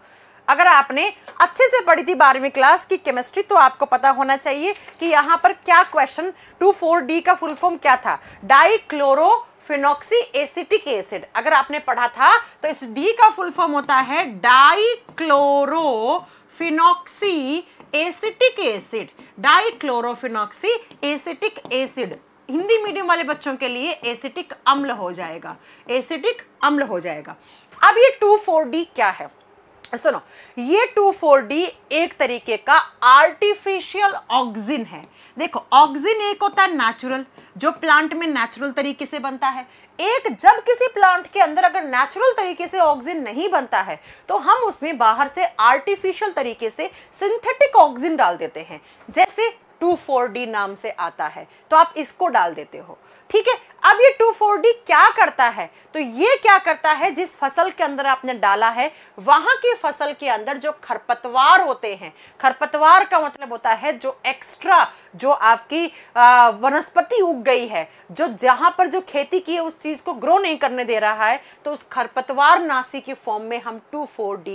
अगर आपने अच्छे से पढ़ी थी बारहवीं क्लास की केमिस्ट्री तो आपको पता होना चाहिए कि यहाँ पर क्या क्वेश्चन टू फोर डी का फुल फॉर्म क्या था डाईक्लोरो फिनोक्सी एसिटिक एसिड अगर आपने पढ़ा था तो इस डी का फुल फॉर्म होता है dichloro phenoxy acetic acid dichlorophenoxy acetic acid Hindi medium वाले बच्चों के लिए एसिटिक अम्ल हो जाएगा एसिटिक अम्ल हो जाएगा अब ये टू फोर डी क्या है सुनो ये टू फोर डी एक तरीके का आर्टिफिशियल ऑक्सिन है देखो ऑक्सिन एक होता है नेचुरल जो प्लांट में नेचुरल तरीके से बनता है एक जब किसी प्लांट के अंदर अगर नेचुरल तरीके से ऑक्सीजन नहीं बनता है तो हम उसमें बाहर से आर्टिफिशियल तरीके से सिंथेटिक ऑक्सीजन डाल देते हैं जैसे टू फोर डी नाम से आता है तो आप इसको डाल देते हो ठीक है अब ये 24 d क्या करता है तो ये क्या करता है जिस फसल के अंदर आपने डाला है वहां की फसल के अंदर जो खरपतवार होते हैं खरपतवार का मतलब होता है जो एक्स्ट्रा जो आपकी वनस्पति उग गई है जो जहां पर जो खेती की है उस चीज को ग्रो नहीं करने दे रहा है तो उस खरपतवार नासी के फॉर्म में हम टू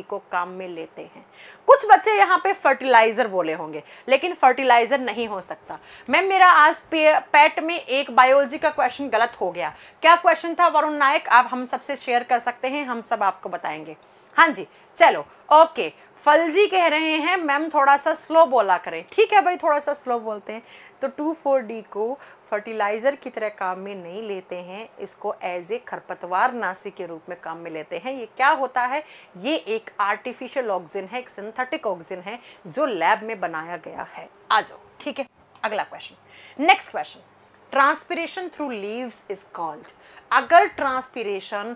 को काम में लेते हैं कुछ बच्चे यहाँ पे फर्टिलाइजर बोले होंगे लेकिन फर्टिलाइजर नहीं हो सकता मैम मेरा आज पेट में एक बायोलॉजी का क्वेश्चन गलत गलत हो गया क्या क्वेश्चन था वरुण नायक आप हम सबसे शेयर कर सकते हैं हम सब आपको बताएंगे हाँ जी चलो ओके फलजी कह रहे हैं मैम थोड़ा सा स्लो बोला करें ठीक है भाई थोड़ा सा स्लो बोलते हैं तो टू फोर डी को फर्टिलाइज़र की तरह काम में नहीं लेते हैं इसको एज ए खरपतवार नासी के रूप में काम में लेते हैं ये क्या होता है ये एक आर्टिफिशियल ऑक्सीजन है एक सिंथेटिक ऑक्सीजन है जो लैब में बनाया गया है आ जाओ ठीक है अगला question next question transpiration through leaves is called अगर ट्रांसपीरेशन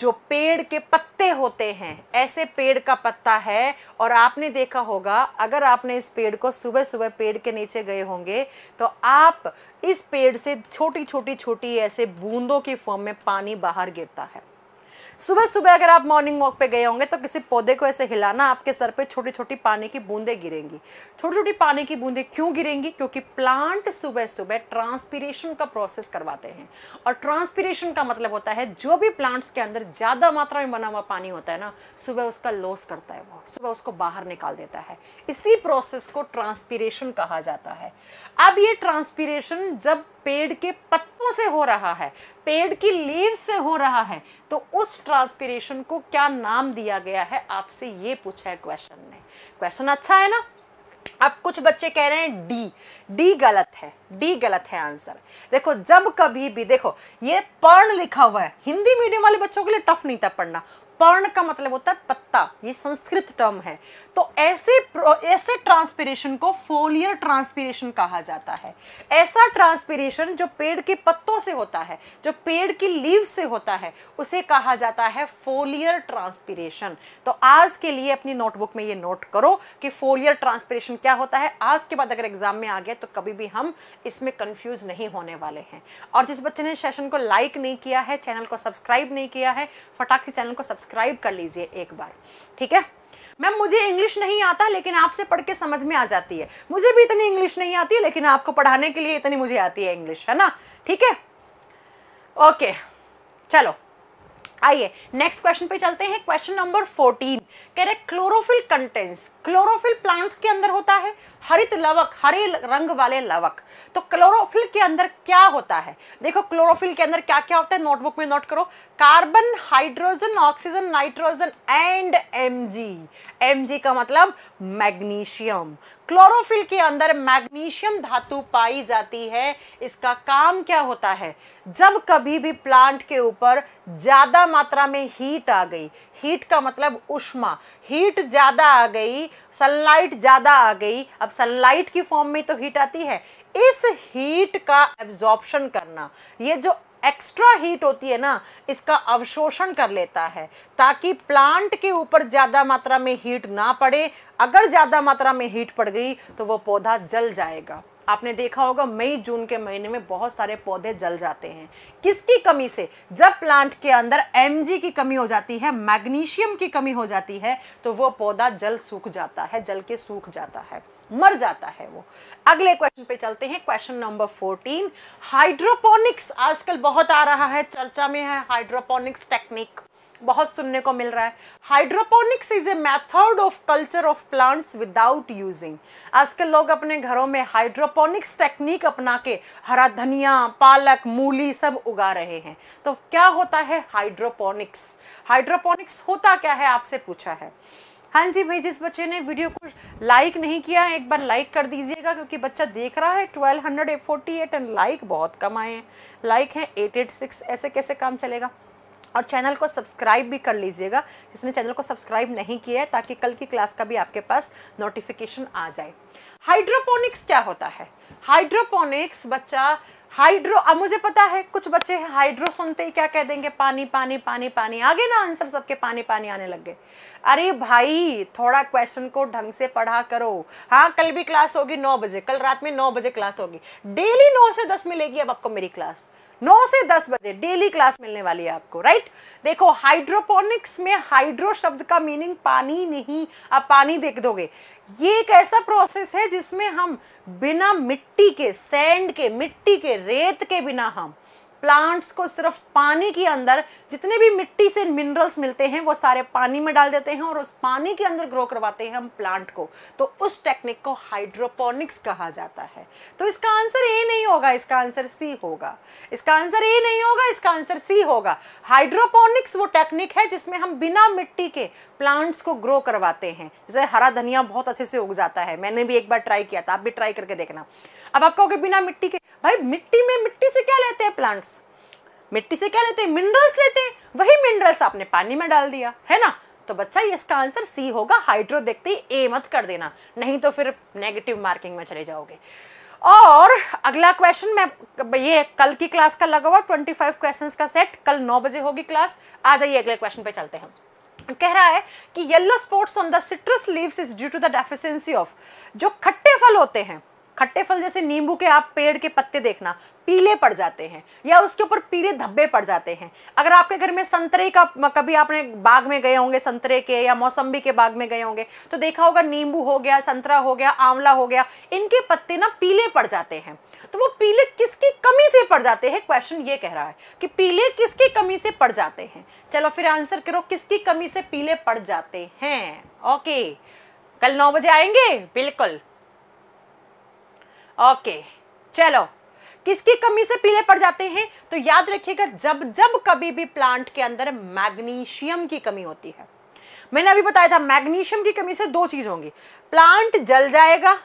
जो पेड़ के पत्ते होते हैं ऐसे पेड़ का पत्ता है और आपने देखा होगा अगर आपने इस पेड़ को सुबह सुबह पेड़ के नीचे गए होंगे तो आप इस पेड़ से छोटी छोटी छोटी ऐसे बूंदों की फॉर्म में पानी बाहर गिरता है सुबह सुबह अगर आप मॉर्निंग वॉक पे गए होंगे तो किसी पौधे को ऐसे हिलाना आपके सर पे छोटी छोटी पानी की बूंदे गिरेंगी छोटी छोटी पानी की बूंदे क्यों गिरेंगी क्योंकि प्लांट सुबह सुबह ट्रांसपीरेशन का प्रोसेस करवाते हैं और ट्रांसपीरेशन का मतलब होता है जो भी प्लांट्स के अंदर ज़्यादा मात्रा में बना हुआ पानी होता है ना सुबह उसका लॉस करता है वो सुबह उसको बाहर निकाल देता है इसी प्रोसेस को ट्रांसपीरेशन कहा जाता है अब ये ट्रांसपीरेशन जब पेड़ के पत्तों से हो रहा है पेड़ की लीव से हो रहा है तो उस ट्रांसपीरेशन को क्या नाम दिया गया है आपसे ये पूछा है क्वेश्चन ने क्वेश्चन अच्छा है ना अब कुछ बच्चे कह रहे हैं डी डी गलत है डी गलत है आंसर देखो जब कभी भी देखो ये पर्ण लिखा हुआ है हिंदी मीडियम वाले बच्चों के लिए टफ नहीं था पढ़ना पर्ण का मतलब होता है पत्ता ये संस्कृत टर्म है तो ऐसे ऐसे ट्रांसपीरेशन को फोलियर ट्रांसपीरेशन कहा जाता है ऐसा ट्रांसपीरेशन जो पेड़ के पत्तों से होता है जो पेड़ की लीव से होता है उसे कहा जाता है फोलियर ट्रांसपीरेशन तो आज के लिए अपनी नोटबुक में ये नोट करो कि फोलियर ट्रांसपीरेशन क्या होता है आज के बाद अगर एग्जाम में आ गया तो कभी भी हम इसमें कंफ्यूज नहीं होने वाले हैं और जिस बच्चे ने सेशन को लाइक नहीं किया है चैनल को सब्सक्राइब नहीं किया है फटाक से चैनल को सब्सक्राइब कर लीजिए एक बार ठीक है मैम मुझे इंग्लिश नहीं आता लेकिन आपसे पढ़ के समझ में आ जाती है मुझे भी इतनी इंग्लिश नहीं आती है लेकिन आपको पढ़ाने के लिए इतनी मुझे आती है इंग्लिश है ना ठीक है ओके चलो आइए नेक्स्ट क्वेश्चन पे चलते हैं क्वेश्चन नंबर फोर्टीन कह रहे क्लोरोफिल कंटेंट्स क्लोरोफिल प्लांट्स के अंदर होता है हरित लवक हरे रंग वाले लवक तो क्लोरोफिल के अंदर क्या होता है देखो क्लोरोफिल के अंदर क्या क्या होता है नोटबुक में नोट करो carbon hydrogen oxygen nitrogen and M G का मतलब मैग्नीशियम क्लोरोफिल के अंदर मैग्नीशियम धातु पाई जाती है इसका काम क्या होता है जब कभी भी प्लांट के ऊपर ज़्यादा मात्रा में हीट आ गई हीट का मतलब उष्मा हीट ज़्यादा आ गई सनलाइट ज़्यादा आ गई अब सनलाइट की फॉर्म में तो हीट आती है इस हीट का एब्जॉर्प्शन करना ये जो एक्स्ट्रा हीट होती है ना इसका अवशोषण कर लेता है ताकि प्लांट के ऊपर ज़्यादा मात्रा में हीट ना पड़े अगर ज़्यादा मात्रा में हीट पड़ गई तो वो पौधा जल जाएगा आपने देखा होगा मई जून के महीने में बहुत सारे पौधे जल जाते हैं किसकी कमी से जब प्लांट के अंदर एम की कमी हो जाती है मैग्नीशियम की कमी हो जाती है तो वो पौधा जल सूख जाता है जल के सूख जाता है मर जाता है वो अगले क्वेश्चन पे चलते हैं क्वेश्चन नंबर फोर्टीन हाइड्रोपोनिक्स आजकल बहुत आ रहा है चर्चा में है हाइड्रोपोनिक्स टेक्निक बहुत सुनने को मिल रहा है hydroponics is a method of culture of plants without using आजकल लोग अपने घरों में हाइड्रोपोनिक्स टेक्निक अपना के हरा धनिया पालक मूली सब उगा रहे हैं तो क्या होता है हाइड्रोपोनिक्स हाइड्रोपोनिक्स होता क्या है आपसे पूछा है हाँ जी भाई जिस बच्चे ने वीडियो को लाइक नहीं किया एक बार लाइक कर दीजिएगा क्योंकि बच्चा देख रहा है ट्वेल्व हंड्रेड एंड लाइक बहुत कम आए हैं लाइक है एट ऐसे कैसे काम चलेगा और चैनल को सब्सक्राइब भी कर लीजिएगा जिसने चैनल को सब्सक्राइब नहीं किया है ताकि कल की क्लास का भी आपके पास नोटिफिकेशन आ जाए हाइड्रोपोनिक्स क्या होता है हाइड्रोपोनिक्स बच्चा हाइड्रो अब मुझे पता है कुछ बच्चे हैं हाइड्रो सुनते ही क्या कह देंगे पानी पानी पानी पानी आगे ना आंसर सबके पानी पानी आने लग गए अरे भाई थोड़ा क्वेश्चन को ढंग से पढ़ा करो हाँ कल भी क्लास होगी नौ बजे कल रात में नौ बजे क्लास होगी डेली नौ से दस मिलेगी अब आपको मेरी क्लास नौ से दस बजे डेली क्लास मिलने वाली है आपको राइट देखो हाइड्रोपोनिक्स में हाइड्रो शब्द का मीनिंग पानी नहीं आप पानी देख दोगे ये एक ऐसा प्रोसेस है जिसमें हम बिना मिट्टी के सैंड के मिट्टी के रेत के बिना हम प्लांट्स को सिर्फ पानी के अंदर जितने भी मिट्टी से मिनरल्स मिलते हैं वो सारे पानी में डाल देते हैं और उस पानी के अंदर ग्रो करवाते हैं हम प्लांट को तो उस टेक्निक को हाइड्रोपोनिक्स कहा जाता है तो इसका आंसर ए नहीं होगा इसका आंसर सी होगा इसका आंसर ए नहीं होगा इसका आंसर सी होगा हाइड्रोपोनिक्स वो टेक्निक है जिसमें हम बिना मिट्टी के प्लांट्स को ग्रो करवाते हैं जैसे हरा धनिया बहुत अच्छे से उग जाता है मैंने भी एक बार ट्राई किया था आप भी ट्राई करके देखना अब आप कहोगे बिना मिट्टी के भाई मिट्टी में मिट्टी से क्या लेते हैं प्लांट्स मिट्टी से क्या लेते हैं मिनरल्स लेते हैं वही मिनरल्स आपने पानी में डाल दिया है ना तो बच्चा ये इसका आंसर सी होगा हाइड्रो देखते ही ए मत कर देना नहीं तो फिर नेगेटिव मार्किंग में चले जाओगे और अगला क्वेश्चन मैं ये कल की क्लास का लगा हुआ 25 क्वेश्चंस का सेट कल नौ बजे होगी क्लास आ जाइए अगले क्वेश्चन पे चलते हैं कह रहा है कि yellow spots on the citrus leaves is due to the deficiency of जो खट्टे फल होते हैं खट्टे फल जैसे नींबू के आप पेड़ के पत्ते देखना पीले पड़ जाते हैं या उसके ऊपर पीले धब्बे पड़ जाते हैं अगर आपके घर में संतरे का कभी आपने बाग में गए होंगे संतरे के या मौसम्बी के बाग में गए होंगे तो देखा होगा नींबू हो गया संतरा हो गया आंवला हो गया इनके पत्ते ना पीले पड़ जाते हैं तो वो पीले किसकी कमी से पड़ जाते हैं क्वेश्चन ये कह रहा है कि पीले किसकी कमी से पड़ जाते हैं चलो फिर आंसर करो किसकी कमी से पीले पड़ जाते हैं ओके कल नौ बजे आएंगे बिल्कुल ओके चलो किसकी कमी से पीले पड़ जाते हैं तो याद रखिएगा जब जब कभी भी प्लांट के अंदर मैग्नीशियम की कमी होती है मैंने अभी बताया था मैग्नीशियम की कमी से दो चीज होंगी प्लांट जल जाएगा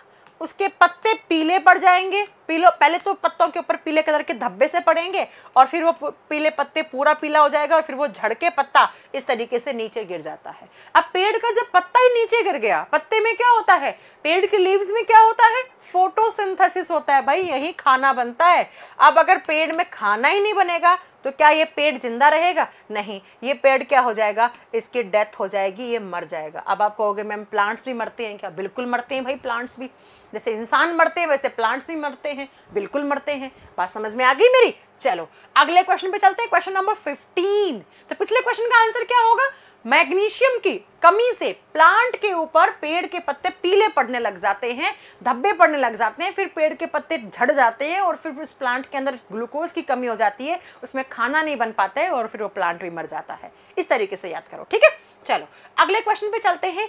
उसके पत्ते पीले पड़ जाएंगे पीलो पहले तो पत्तों के ऊपर पीले कलर के धब्बे से पड़ेंगे और फिर वो पीले पत्ते पूरा पीला हो जाएगा और फिर वो झड़के पत्ता इस तरीके से नीचे गिर जाता है अब पेड़ का जब पत्ता ही नीचे गिर गया पत्ते में क्या होता है पेड़ के लीव्स में क्या होता है फोटोसिंथेसिस होता है भाई यही खाना बनता है अब अगर पेड़ में खाना ही नहीं बनेगा तो क्या ये पेड़ जिंदा रहेगा नहीं ये पेड़ क्या हो जाएगा इसकी डेथ हो जाएगी ये मर जाएगा अब आप कहोगे मैम प्लांट्स भी मरते हैं क्या बिल्कुल मरते हैं भाई प्लांट्स भी जैसे इंसान मरते हैं वैसे प्लांट्स भी मरते हैं हैं बिल्कुल मरते हैं बात समझ में आ गई मेरी चलो अगले क्वेश्चन पे चलते हैं क्वेश्चन नंबर फिफ्टीन तो पिछले क्वेश्चन का आंसर क्या होगा मैग्नीशियम की कमी से प्लांट के ऊपर पेड़ के पत्ते पीले पड़ने लग जाते हैं धब्बे पड़ने लग जाते हैं फिर पेड़ के पत्ते झड़ जाते हैं और फिर उस प्लांट के अंदर ग्लूकोज की कमी हो जाती है उसमें खाना नहीं बन पाता है और फिर वो प्लांट भी मर जाता है इस तरीके से याद करो ठीक है चलो अगले क्वेश्चन पे चलते हैं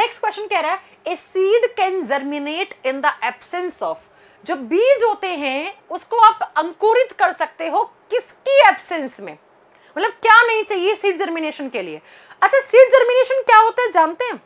नेक्स्ट क्वेश्चन कह रहा है a seed can germinate in the absence of जो बीज होते हैं उसको आप अंकुरित कर सकते हो किसकी एब्सेंस में मतलब क्या नहीं चाहिए सीड जर्मिनेशन के लिए अच्छा सीड जर्मिनेशन क्या होता है जानते हैं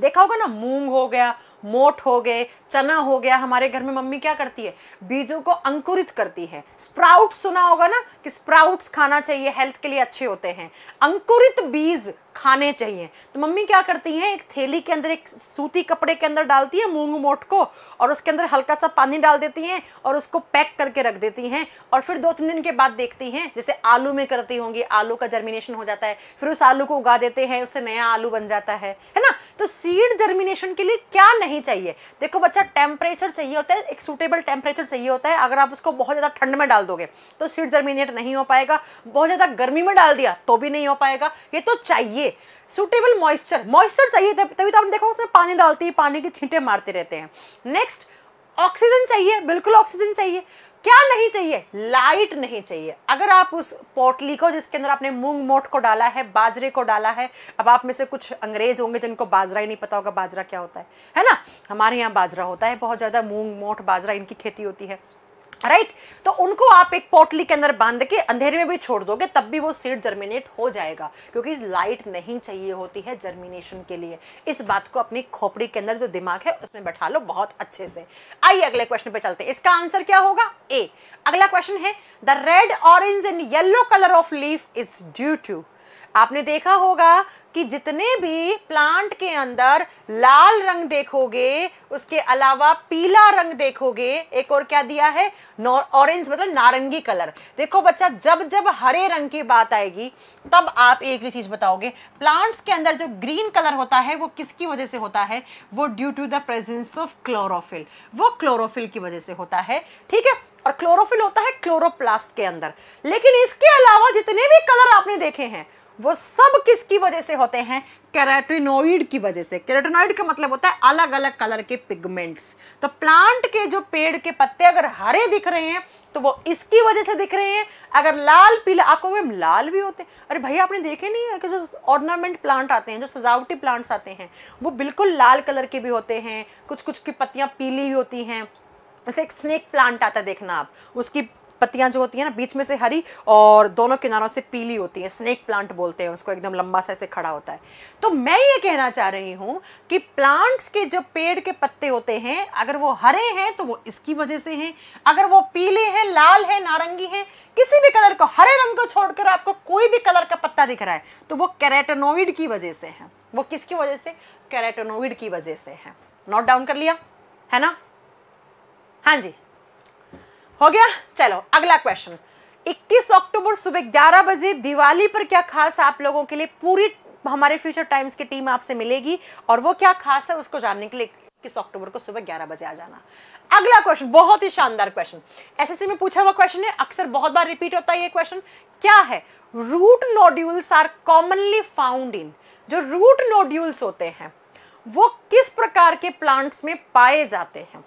देखा होगा ना मूंग हो गया मोट हो गए चना हो गया हमारे घर में मम्मी क्या करती है बीजों को अंकुरित करती है स्प्राउट्स सुना होगा ना कि स्प्राउट्स खाना चाहिए हेल्थ के लिए अच्छे होते हैं अंकुरित बीज खाने चाहिए तो मम्मी क्या करती हैं एक थैली के अंदर एक सूती कपड़े के अंदर डालती है मूंग मोट को और उसके अंदर हल्का सा पानी डाल देती हैं और उसको पैक करके रख देती हैं और फिर दो तीन दिन के बाद देखती हैं जैसे आलू में करती होंगी आलू का जर्मिनेशन हो जाता है फिर उस आलू को उगा देते हैं उससे नया आलू बन जाता है है ना तो सीड जर्मिनेशन के लिए क्या नहीं चाहिए देखो बच्चा टेम्परेचर चाहिए होता है एक सूटेबल टेम्परेचर चाहिए होता है अगर आप उसको बहुत ज़्यादा ठंड में डाल दोगे तो सीड जर्मिनेट नहीं हो पाएगा बहुत ज़्यादा गर्मी में डाल दिया तो भी नहीं हो पाएगा ये तो चाहिए सूटेबल मॉइस्चर मॉइस्चर चाहिए तभी तो आप देखो उसमें पानी डालती है पानी की छींटे मारते रहते हैं नेक्स्ट ऑक्सीजन चाहिए बिल्कुल ऑक्सीजन चाहिए क्या नहीं चाहिए लाइट नहीं चाहिए अगर आप उस पोटली को जिसके अंदर आपने मूंग मोट को डाला है बाजरे को डाला है अब आप में से कुछ अंग्रेज होंगे जिनको बाजरा ही नहीं पता होगा बाजरा क्या होता है है ना हमारे यहाँ बाजरा होता है बहुत ज़्यादा मूंग मोट बाजरा इनकी खेती होती है राइट तो उनको आप एक पोटली के अंदर बांध के अंधेरे में भी छोड़ दोगे तब भी वो सीड जर्मिनेट हो जाएगा क्योंकि लाइट नहीं चाहिए होती है जर्मिनेशन के लिए इस बात को अपनी खोपड़ी के अंदर जो दिमाग है उसमें बैठा लो बहुत अच्छे से आइए अगले क्वेश्चन पे चलते हैं इसका आंसर क्या होगा ए अगला क्वेश्चन है the red orange and yellow colour of leaf is due to आपने देखा होगा कि जितने भी प्लांट के अंदर लाल रंग देखोगे उसके अलावा पीला रंग देखोगे एक और क्या दिया है ऑरेंज मतलब नारंगी कलर देखो बच्चा जब जब हरे रंग की बात आएगी तब आप एक ही चीज बताओगे प्लांट्स के अंदर जो ग्रीन कलर होता है वो किसकी वजह से होता है वो due to the presence of chlorophyll वो क्लोरोफिल की वजह से होता है ठीक है और क्लोरोफिल होता है क्लोरोप्लास्ट के अंदर लेकिन इसके अलावा जितने भी कलर आपने देखे हैं वो सब किसकी वजह से होते हैं कैरेटिनोइड की वजह से कैरेटिनोइड का मतलब होता है अलग अलग कलर के पिगमेंट्स तो प्लांट के जो पेड़ के पत्ते अगर हरे दिख रहे हैं तो वो इसकी वजह से दिख रहे हैं अगर लाल पीला आपको मैम लाल भी होते हैं अरे भैया आपने देखे नहीं है कि जो ऑर्नामेंट प्लांट आते हैं जो सजावटी प्लांट्स आते हैं वो बिल्कुल लाल कलर के भी होते हैं कुछ कुछ की पत्तियाँ पीली होती हैं जैसे एक स्नेक प्लांट आता है देखना आप उसकी पत्तियां जो होती हैं ना बीच में से हरी और दोनों किनारों से पीली होती है स्नेक प्लांट बोलते हैं उसको एकदम लंबा सा ऐसे खड़ा होता है तो मैं ये कहना चाह रही हूँ कि प्लांट्स के जो पेड़ के पत्ते होते हैं अगर वो हरे हैं तो वो इसकी वजह से हैं अगर वो पीले हैं लाल है नारंगी है किसी भी कलर को हरे रंग को छोड़कर आपको कोई भी कलर का पत्ता दिख रहा है तो वो कैरेटोनोइड की वजह से है वो किसकी वजह से कैरेटोनोइड की वजह से है नोट डाउन कर लिया है ना हाँ जी हो गया चलो अगला क्वेश्चन 21 अक्टूबर सुबह 11 बजे दिवाली पर क्या खास आप लोगों के लिए पूरी हमारे फ्यूचर टाइम्स की टीम आपसे मिलेगी और वो क्या खास है उसको जानने के लिए इक्कीस अक्टूबर को सुबह ग्यारह बजे आ जाना अगला क्वेश्चन बहुत ही शानदार क्वेश्चन एसएससी में पूछा हुआ क्वेश्चन है अक्सर बहुत बार रिपीट होता है ये क्वेश्चन क्या है root nodules are commonly found in जो रूट नोड्यूल्स होते हैं वो किस प्रकार के प्लांट्स में पाए जाते हैं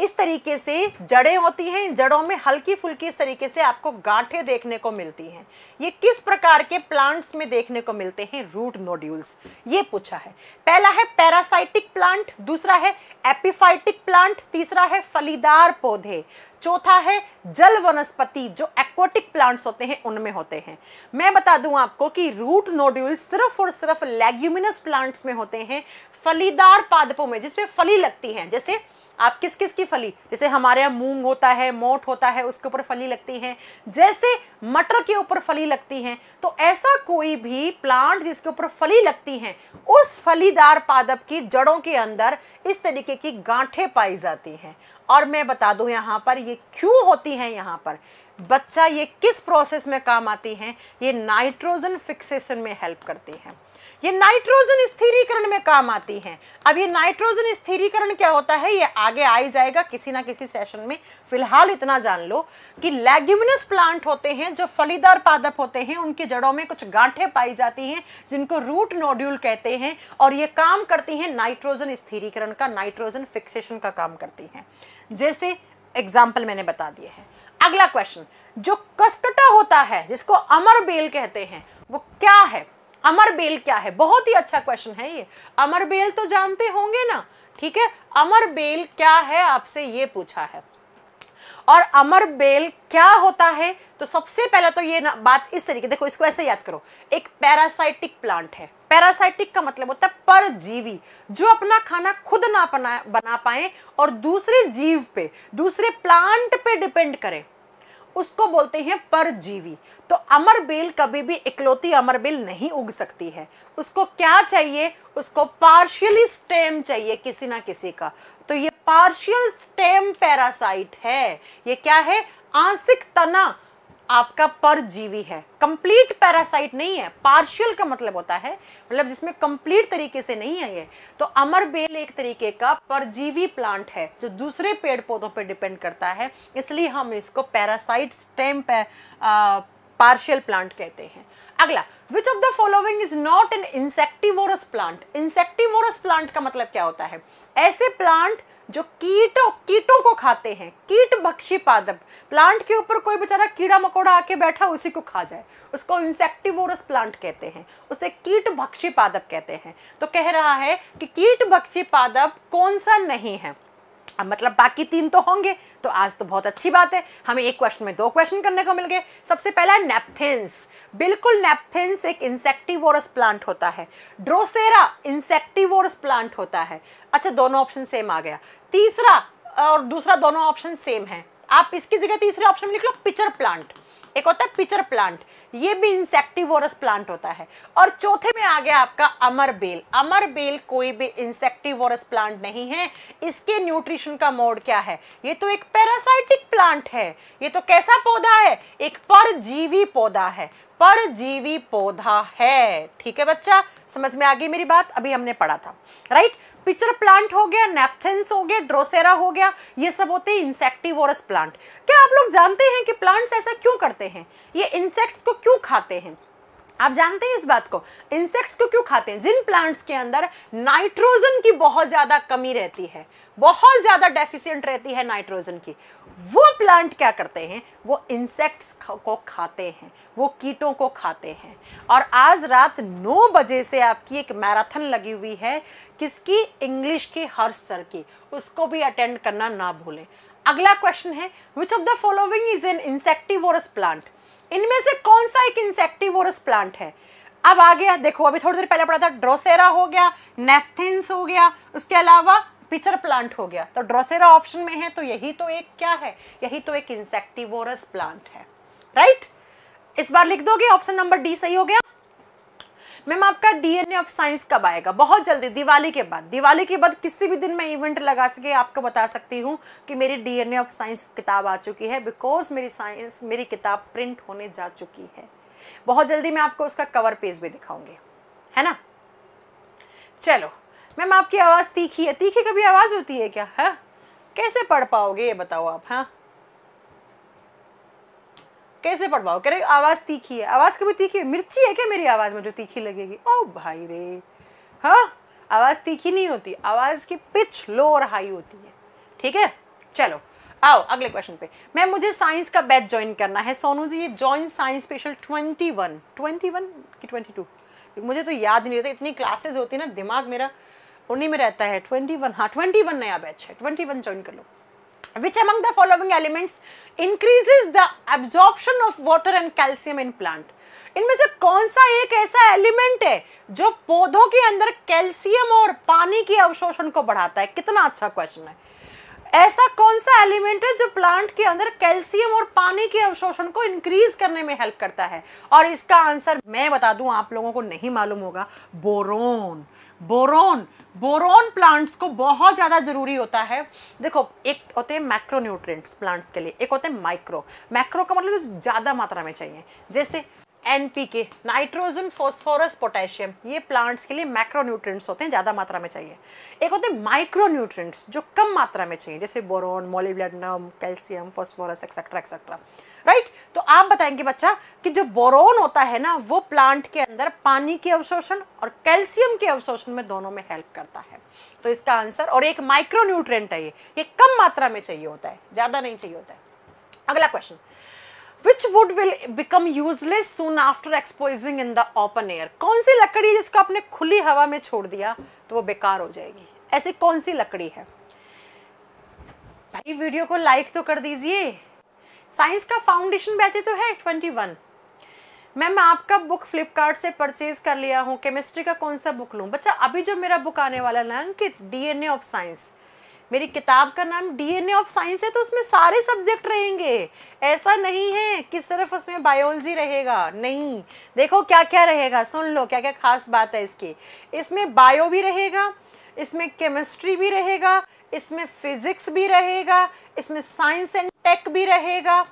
इस तरीके से जड़ें होती हैं जड़ों में हल्की फुल्की इस तरीके से आपको गांठें देखने को मिलती हैं ये किस प्रकार के प्लांट्स में देखने को मिलते हैं रूट नोड्यूल्स ये पूछा है पहला है पैरासाइटिक प्लांट दूसरा है एपिफाइटिक प्लांट तीसरा है फलीदार पौधे चौथा है जल वनस्पति जो एक्वाटिक प्लांट्स होते हैं उनमें होते हैं मैं बता दूं आपको कि रूट नोड्यूल सिर्फ और सिर्फ लेग्यूमिनस प्लांट्स में होते हैं फलीदार पादपों में जिसमें फली लगती हैं जैसे आप किस किस की फली जैसे हमारे यहाँ मूंग होता है मोट होता है उसके ऊपर फली लगती हैं जैसे मटर के ऊपर फली लगती हैं तो ऐसा कोई भी प्लांट जिसके ऊपर फली लगती हैं उस फलीदार पादप की जड़ों के अंदर इस तरीके की गांठे पाई जाती हैं और मैं बता दूं यहाँ पर ये क्यों होती हैं यहाँ पर बच्चा ये किस प्रोसेस में काम आती हैं ये नाइट्रोजन फिक्सेशन में हेल्प करती हैं ये नाइट्रोजन स्थिरीकरण में काम आती हैं अब ये नाइट्रोजन स्थिरीकरण क्या होता है ये आगे आ ही जाएगा किसी ना किसी सेशन में फिलहाल इतना जान लो कि लेग्यूमिनस प्लांट होते हैं जो फलीदार पादप होते हैं उनकी जड़ों में कुछ गांठें पाई जाती हैं जिनको रूट नोड्यूल कहते हैं और ये काम करती हैं नाइट्रोजन स्थिरीकरण का नाइट्रोजन फिक्सेशन का काम करती हैं जैसे एग्जाम्पल मैंने बता दिए हैं अगला क्वेश्चन जो कस्कटा होता है जिसको अमर बेल कहते हैं वो क्या है अमर बेल क्या है बहुत ही अच्छा क्वेश्चन है ये अमरबेल तो जानते होंगे ना ठीक है अमर बेल क्या है आपसे ये पूछा है और अमरबेल क्या होता है तो सबसे पहला तो ये बात इस तरीके देखो इसको ऐसे याद करो एक पैरासाइटिक प्लांट है पैरासाइटिक का मतलब होता है परजीवी जो अपना खाना खुद ना बना पाए और दूसरे जीव पे दूसरे प्लांट पे डिपेंड करें उसको बोलते हैं परजीवी तो अमर बेल कभी भी इकलौती अमर बेल नहीं उग सकती है उसको क्या चाहिए उसको पार्शियली स्टेम चाहिए किसी ना किसी का तो ये पार्शियल स्टेम पैरासाइट है ये क्या है आंशिक तना आपका परजीवी है कंप्लीट पैरासाइट नहीं है पार्शियल का मतलब होता है मतलब जिसमें कंप्लीट तरीके से नहीं है ये तो अमर बेल एक तरीके का परजीवी प्लांट है जो दूसरे पेड़ पौधों पर डिपेंड करता है इसलिए हम इसको पैरासाइट स्टेम पार्शियल प्लांट कहते हैं अगला which of the following is not an insectivorous plant insectivorous plant का मतलब क्या होता है ऐसे प्लांट जो कीटों कीटों को खाते हैं कीट भक्षी पादप प्लांट के ऊपर कोई बेचारा कीड़ा मकोड़ा आके बैठा उसी को खा जाए उसको इंसेक्टिवोरस प्लांट कहते हैं उसे कीट भक्षी पादप कहते हैं तो कह रहा है कि कीट भक्षी पादप कौन सा नहीं है अब मतलब बाकी तीन तो होंगे तो आज तो बहुत अच्छी बात है हमें एक क्वेश्चन में दो क्वेश्चन करने को मिल गए सबसे पहला नेपथेंस बिल्कुल नेपथेंस एक इंसेक्टिवोरस प्लांट होता है ड्रोसेरा इंसेक्टिवोरस प्लांट होता है अच्छा दोनों ऑप्शन सेम आ गया तीसरा और दूसरा दोनों ऑप्शन सेम है आप इसकी जगह तीसरे ऑप्शन में लिख लो पिचर प्लांट एक होता है पिचर प्लांट ये भी इंसेक्टिवोरस प्लांट होता है और चौथे में आ गया आपका अमर बेल अमर बेल कोई भी इंसेक्टिवोरस प्लांट नहीं है इसके न्यूट्रिशन का मोड क्या है ये तो एक पैरासाइटिक प्लांट है ये तो कैसा पौधा है एक परजीवी पौधा है परजीवी पौधा है ठीक है बच्चा समझ में आ गई मेरी बात अभी हमने पढ़ा था राइट पिचर प्लांट हो गया नेपथेंस हो गया ड्रोसेरा हो गया ये सब होते हैं इंसेक्टिवोरस प्लांट क्या आप लोग जानते हैं कि प्लांट्स ऐसा क्यों करते हैं ये इंसेक्ट्स को क्यों खाते हैं आप जानते हैं इस बात को इंसेक्ट्स को क्यों खाते हैं जिन प्लांट्स के अंदर नाइट्रोजन की बहुत ज़्यादा कमी रहती है बहुत ज़्यादा डेफिशिएंट रहती है नाइट्रोजन की वो प्लांट क्या करते हैं वो इंसेक्ट्स को खाते हैं वो कीटों को खाते हैं और आज रात 9 बजे से आपकी एक मैराथन लगी हुई है किसकी इंग्लिश की हर सर की उसको भी अटेंड करना ना भूलें अगला क्वेश्चन है which of the following is an insectivorous plant इनमें से कौन सा एक इंसेक्टिवोरस प्लांट है अब आ गया देखो अभी थोड़ी देर पहले पढ़ा था ड्रोसेरा हो गया नेफ्थिन्स हो गया उसके अलावा पिचर प्लांट हो गया तो ड्रोसेरा ऑप्शन में है तो यही तो एक क्या है यही तो एक इंसेक्टिवोरस प्लांट है राइट इस बार लिख दोगे ऑप्शन नंबर डी सही हो गया मैम आपका डीएनए ऑफ साइंस कब आएगा बहुत जल्दी दिवाली के बाद दिवाली के बाद किसी भी दिन मैं इवेंट लगा सके आपको बता सकती हूँ कि मेरी डीएनए ऑफ साइंस किताब आ चुकी है बिकॉज मेरी साइंस मेरी किताब प्रिंट होने जा चुकी है बहुत जल्दी मैं आपको उसका कवर पेज भी दिखाऊंगी है ना चलो मैम आपकी आवाज़ तीखी है तीखी कभी आवाज़ होती है क्या है हाँ? कैसे पढ़ पाओगे ये बताओ आप हाँ कैसे पढ़वाओ कह रहे आवाज़ तीखी है आवाज़ कभी तीखी है मिर्ची है क्या मेरी आवाज़ में जो तीखी लगेगी ओ भाई रे हाँ आवाज़ तीखी नहीं होती आवाज़ की पिच लो और हाई होती है ठीक है चलो आओ अगले क्वेश्चन पे मैम मुझे साइंस का बैच ज्वाइन करना है सोनू जी ये join science special twenty one twenty one की ट्वेंटी टू मुझे तो याद नहीं रहता इतनी क्लासेस होती है ना दिमाग मेरा उन्हीं में रहता है ट्वेंटी वन हाँ ट्वेंटी वन नया बैच है ट्वेंटी वन ज्वाइन कर लो which among the following elements increases the absorption of water and calcium in plant इनमें से कौन सा एक ऐसा एलिमेंट है जो पौधों के अंदर कैल्शियम और पानी के अवशोषण को बढ़ाता है कितना अच्छा क्वेश्चन है ऐसा कौन सा एलिमेंट है जो प्लांट के अंदर कैल्शियम और पानी के अवशोषण को इंक्रीज करने में हेल्प करता है और इसका आंसर मैं बता दूं आप लोगों को नहीं मालूम होगा बोरोन बोरोन बोरोन प्लांट्स को बहुत ज़्यादा ज़रूरी होता है देखो एक होते हैं माइक्रो न्यूट्रिएंट्स प्लांट्स के लिए एक होते हैं माइक्रो मैक्रो का मतलब ज़्यादा मात्रा में चाहिए जैसे N P K nitrogen phosphorus potassium ये प्लांट्स के लिए मैक्रो न्यूट्रिएंट्स होते हैं ज़्यादा मात्रा में चाहिए एक होते हैं माइक्रो न्यूट्रिएंट्स जो कम मात्रा में चाहिए जैसे boron molybdenum calcium phosphorus etcetera etcetera right तो आप बताएंगे बच्चा कि जो बोरोन होता है ना वो प्लांट के अंदर पानी के अवशोषण और कैल्शियम के अवशोषण में दोनों में हेल्प करता है तो इसका आंसर और एक माइक्रोन्यूट्रेंट है ये ये कम मात्रा में चाहिए होता है ज़्यादा नहीं चाहिए होता है अगला question which wood will become useless soon after exposing in the open air कौन सी लकड़ी है जिसको आपने खुली हवा में छोड़ दिया तो वो बेकार हो जाएगी ऐसी कौन सी लकड़ी है भाई वीडियो को लाइक तो कर दीजिए साइंस का फाउंडेशन बैच तो है ट्वेंटी वन मैम आपका बुक फ्लिपकार्ट से परचेज कर लिया हूँ केमिस्ट्री का कौन सा बुक लूँ बच्चा अभी जो मेरा बुक आने वाला ना कि डी ऑफ साइंस मेरी किताब का नाम डीएनए ऑफ साइंस है तो उसमें सारे सब्जेक्ट रहेंगे ऐसा नहीं है कि सिर्फ उसमें बायोलॉजी रहेगा नहीं देखो क्या क्या रहेगा सुन लो क्या क्या खास बात है इसकी इसमें बायो भी रहेगा इसमें केमिस्ट्री भी रहेगा इसमें फिजिक्स भी रहेगा इसमें साइंस एंड टेक भी रहेगा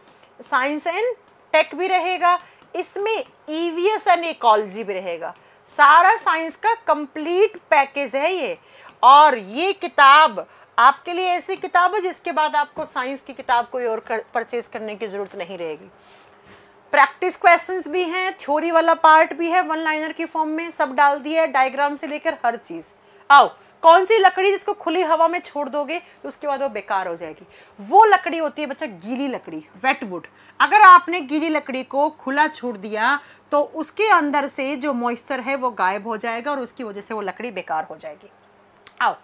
साइंस एंड टेक भी रहेगा इसमें ईवीएस एंड इकोलॉजी भी रहेगा सारा साइंस का कंप्लीट पैकेज है ये और ये किताब आपके लिए ऐसी किताब है जिसके बाद आपको साइंस की किताब कोई और कर, परचेज करने की ज़रूरत नहीं रहेगी प्रैक्टिस क्वेश्चंस भी हैं थ्योरी वाला पार्ट भी है वन लाइनर की फॉर्म में सब डाल दिया है डायग्राम से लेकर हर चीज़ आओ कौन सी लकड़ी जिसको खुली हवा में छोड़ दोगे तो उसके बाद वो बेकार हो जाएगी वो लकड़ी होती है बच्चा गीली लकड़ी वेटवुड अगर आपने गीली लकड़ी को खुला छोड़ दिया तो उसके अंदर से जो मॉइस्चर है वो गायब हो जाएगा और उसकी वजह से वो लकड़ी बेकार हो जाएगी आओ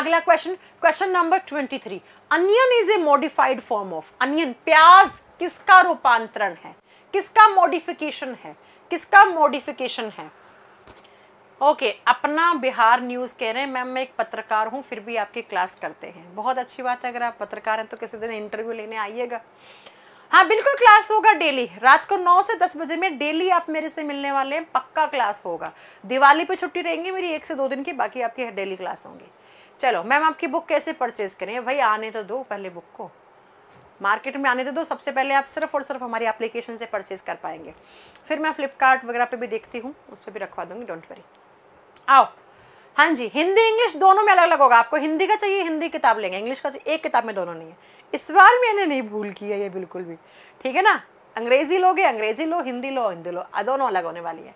अगला question question number twenty three onion is a modified form of onion प्याज किसका रूपांतरण है किसका मॉडिफिकेशन है किसका मॉडिफिकेशन है ओके okay, अपना बिहार न्यूज़ कह रहे हैं मैम मैं एक पत्रकार हूँ फिर भी आपकी क्लास करते हैं बहुत अच्छी बात है अगर आप पत्रकार हैं तो किसी दिन इंटरव्यू लेने आइएगा हाँ बिल्कुल क्लास होगा डेली रात को नौ से दस बजे में डेली आप मेरे से मिलने वाले हैं पक्का क्लास होगा दिवाली पे छुट्टी रहेंगी मेरी एक से दो दिन की बाकी आपकी डेली क्लास होंगी चलो मैम आपकी बुक कैसे परचेज करें भाई आने तो दो पहले बुक को मार्केट में आने तो दो सबसे पहले आप सिर्फ और सिर्फ हमारी एप्लीकेशन से परचेज़ कर पाएंगे फिर मैं फ्लिपकार्ट वगैरह पर भी देखती हूँ उस पर भी रखवा दूंगी डोंट वरी आओ हाँ जी हिंदी इंग्लिश दोनों में अलग अलग होगा आपको हिंदी का चाहिए हिंदी किताब लेंगे इंग्लिश का चाहिए एक किताब में दोनों नहीं है इस बार मैंने नहीं भूल किया ये बिल्कुल भी ठीक है ना अंग्रेजी लोगे अंग्रेजी लो हिंदी लो हिंदी लो दोनों अलग होने वाली है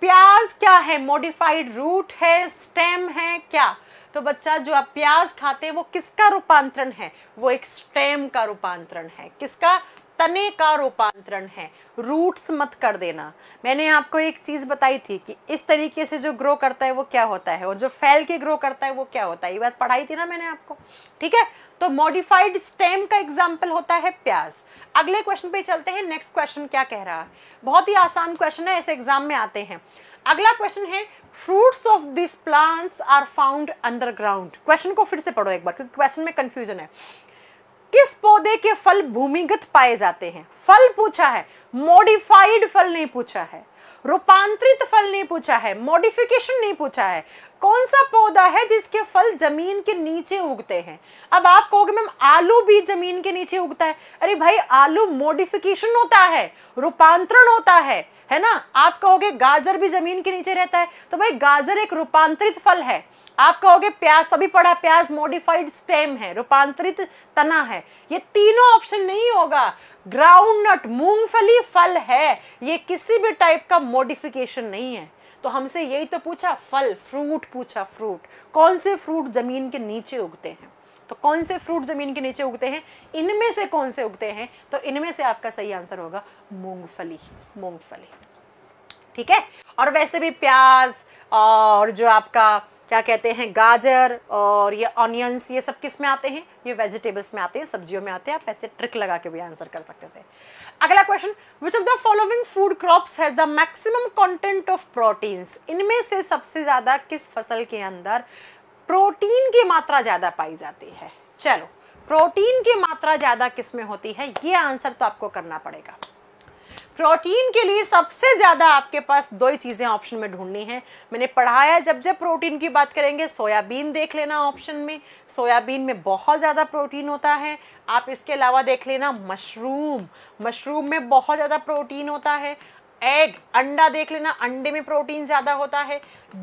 प्याज क्या है मॉडिफाइड रूट है स्टेम है क्या तो बच्चा जो आप प्याज खाते हैं वो किसका रूपांतरण है वो एक स्टेम का रूपांतरण है किसका तने का रूपांतरण है रूट्स मत कर देना मैंने आपको एक चीज़ बताई थी कि इस तरीके से जो ग्रो करता है वो क्या होता है और जो फैल के ग्रो करता है वो क्या होता है ये बात पढ़ाई थी ना मैंने आपको ठीक है तो मॉडिफाइड स्टेम का एग्जाम्पल होता है प्याज अगले क्वेश्चन पे चलते हैं नेक्स्ट क्वेश्चन क्या कह रहा है बहुत ही आसान क्वेश्चन है ऐसे एग्जाम में आते हैं अगला क्वेश्चन है fruits of this plants are found underground question को फिर से पढ़ो एक बार क्योंकि क्वेश्चन में कंफ्यूजन है किस पौधे के फल भूमिगत पाए जाते हैं फल पूछा है मॉडिफाइड फल नहीं पूछा है रूपांतरित फल नहीं पूछा है मॉडिफिकेशन नहीं पूछा है कौन सा पौधा है जिसके फल जमीन के नीचे उगते हैं अब आप कहोगे मैम आलू भी जमीन के नीचे उगता है अरे भाई आलू मॉडिफिकेशन होता है रूपांतरण होता है है ना आप कहोगे गाजर भी जमीन के नीचे रहता है तो भाई गाजर एक रूपांतरित फल है आप कहोगे प्याज तभी अभी पढ़ा प्याज मॉडिफाइड स्टेम है रूपांतरित तना है ये तीनों ऑप्शन नहीं होगा ग्राउंड नट मूंगफली फल है ये किसी भी टाइप का मॉडिफिकेशन नहीं है तो हमसे यही तो पूछा फल फ्रूट पूछा फ्रूट कौन से फ्रूट जमीन के नीचे उगते हैं तो कौन से फ्रूट जमीन के नीचे उगते हैं इनमें से कौन से उगते हैं तो इनमें से आपका सही आंसर होगा मूंगफली मूंगफली ठीक है और वैसे भी प्याज और जो आपका क्या कहते हैं गाजर और ये ऑनियंस ये सब किस में आते हैं ये वेजिटेबल्स में आते हैं सब्जियों में आते हैं आप ऐसे ट्रिक लगा के भी आंसर कर सकते थे अगला question which of the following food crops has the maximum content of proteins इनमें से सबसे ज़्यादा किस फसल के अंदर प्रोटीन की मात्रा ज़्यादा पाई जाती है चलो प्रोटीन की मात्रा ज़्यादा किस में होती है ये आंसर तो आपको करना पड़ेगा प्रोटीन के लिए सबसे ज़्यादा आपके पास दो ही चीज़ें ऑप्शन में ढूंढनी है मैंने पढ़ाया जब जब प्रोटीन की बात करेंगे सोयाबीन देख लेना ऑप्शन में सोयाबीन में बहुत ज़्यादा प्रोटीन होता है आप इसके अलावा देख लेना मशरूम मशरूम में बहुत ज़्यादा प्रोटीन होता है एग अंडा देख लेना अंडे में प्रोटीन ज़्यादा होता है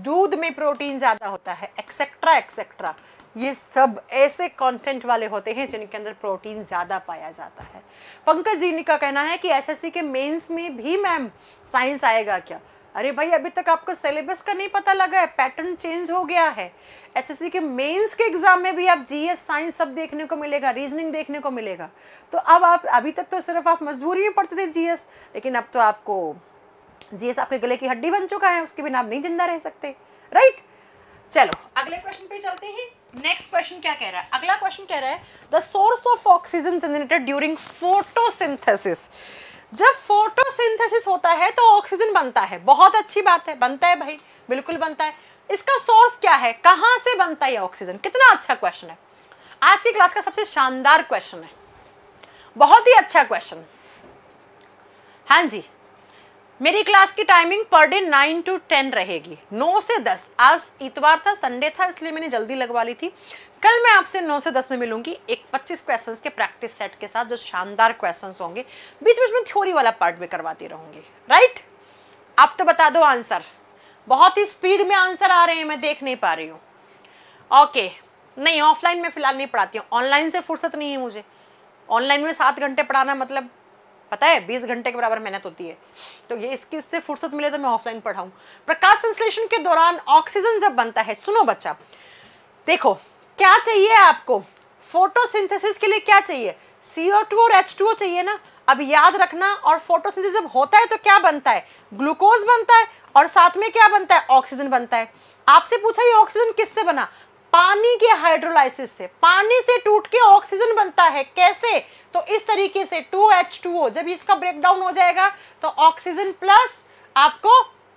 दूध में प्रोटीन ज़्यादा होता है एक्सेट्रा एक्सेट्रा ये सब ऐसे कंटेंट वाले होते हैं जिनके अंदर प्रोटीन ज़्यादा पाया जाता है पंकज जी का कहना है कि एसएससी के मेंस में भी मैम साइंस आएगा क्या अरे भाई अभी तक आपको सिलेबस का नहीं पता लगा है पैटर्न चेंज हो गया है एसएससी के मेंस के एग्जाम में भी आप जीएस साइंस सब देखने को मिलेगा रीजनिंग देखने को मिलेगा तो अब आप अभी तक तो सिर्फ आप मजबूरी में पढ़ते थे जीएस लेकिन अब तो आपको जीएस आपके गले की हड्डी बन चुका है उसके बिना आप नहीं जिंदा रह सकते राइट right? चलो अगले क्वेश्चन पे चलते हैं नेक्स्ट क्वेश्चन क्या कह रहा है अगला क्वेश्चन कह रहा है the source of oxygen generated during photosynthesis जब फोटोसिंथेसिस होता है तो ऑक्सीजन बनता है बहुत अच्छी बात है बनता है भाई बिल्कुल बनता है इसका सोर्स क्या है कहां से बनता है ऑक्सीजन कितना अच्छा क्वेश्चन है आज की क्लास का सबसे शानदार क्वेश्चन है बहुत ही अच्छा क्वेश्चन हाँ जी मेरी क्लास की timing per day nine to ten रहेगी नौ से दस आज इतवार था संडे था इसलिए मैंने जल्दी लगवा ली थी कल मैं आपसे नौ से दस में मिलूंगी एक पच्चीस क्वेश्चंस के प्रैक्टिस सेट के साथ जो शानदार क्वेश्चंस होंगे बीच बीच में थ्योरी वाला पार्ट भी करवाती रहूंगी राइट आप तो बता दो आंसर बहुत ही स्पीड में आंसर आ रहे हैं मैं देख नहीं पा रही हूँ ओके नहीं ऑफलाइन में फिलहाल नहीं पढ़ाती हूँ ऑनलाइन से फुर्सत नहीं है मुझे ऑनलाइन में सात घंटे पढ़ाना मतलब पता है बीस घंटे के बराबर मेहनत होती है तो ये इसकी इससे फुर्सत मिले तो मैं ऑफलाइन पढ़ाऊँ प्रकाश संश्लेषण के दौरान ऑक्सीजन जब बनता है सुनो बच्चा देखो क्या चाहिए आपको फोटोसिंथेसिस के लिए क्या चाहिए CO2 और H2O चाहिए ना अब याद रखना और फोटोसिंथेसिस जब होता है तो क्या बनता है ग्लूकोज बनता है और साथ में क्या बनता है ऑक्सीजन बनता है आपसे पूछा ये ऑक्सीजन किससे बना पानी के हाइड्रोलाइसिस से पानी से टूट के ऑक्सीजन बनता है कैसे तो इस तरीके से 2H2O जब इसका ब्रेकडाउन हो जाएगा तो ऑक्सीजन प्लस आपको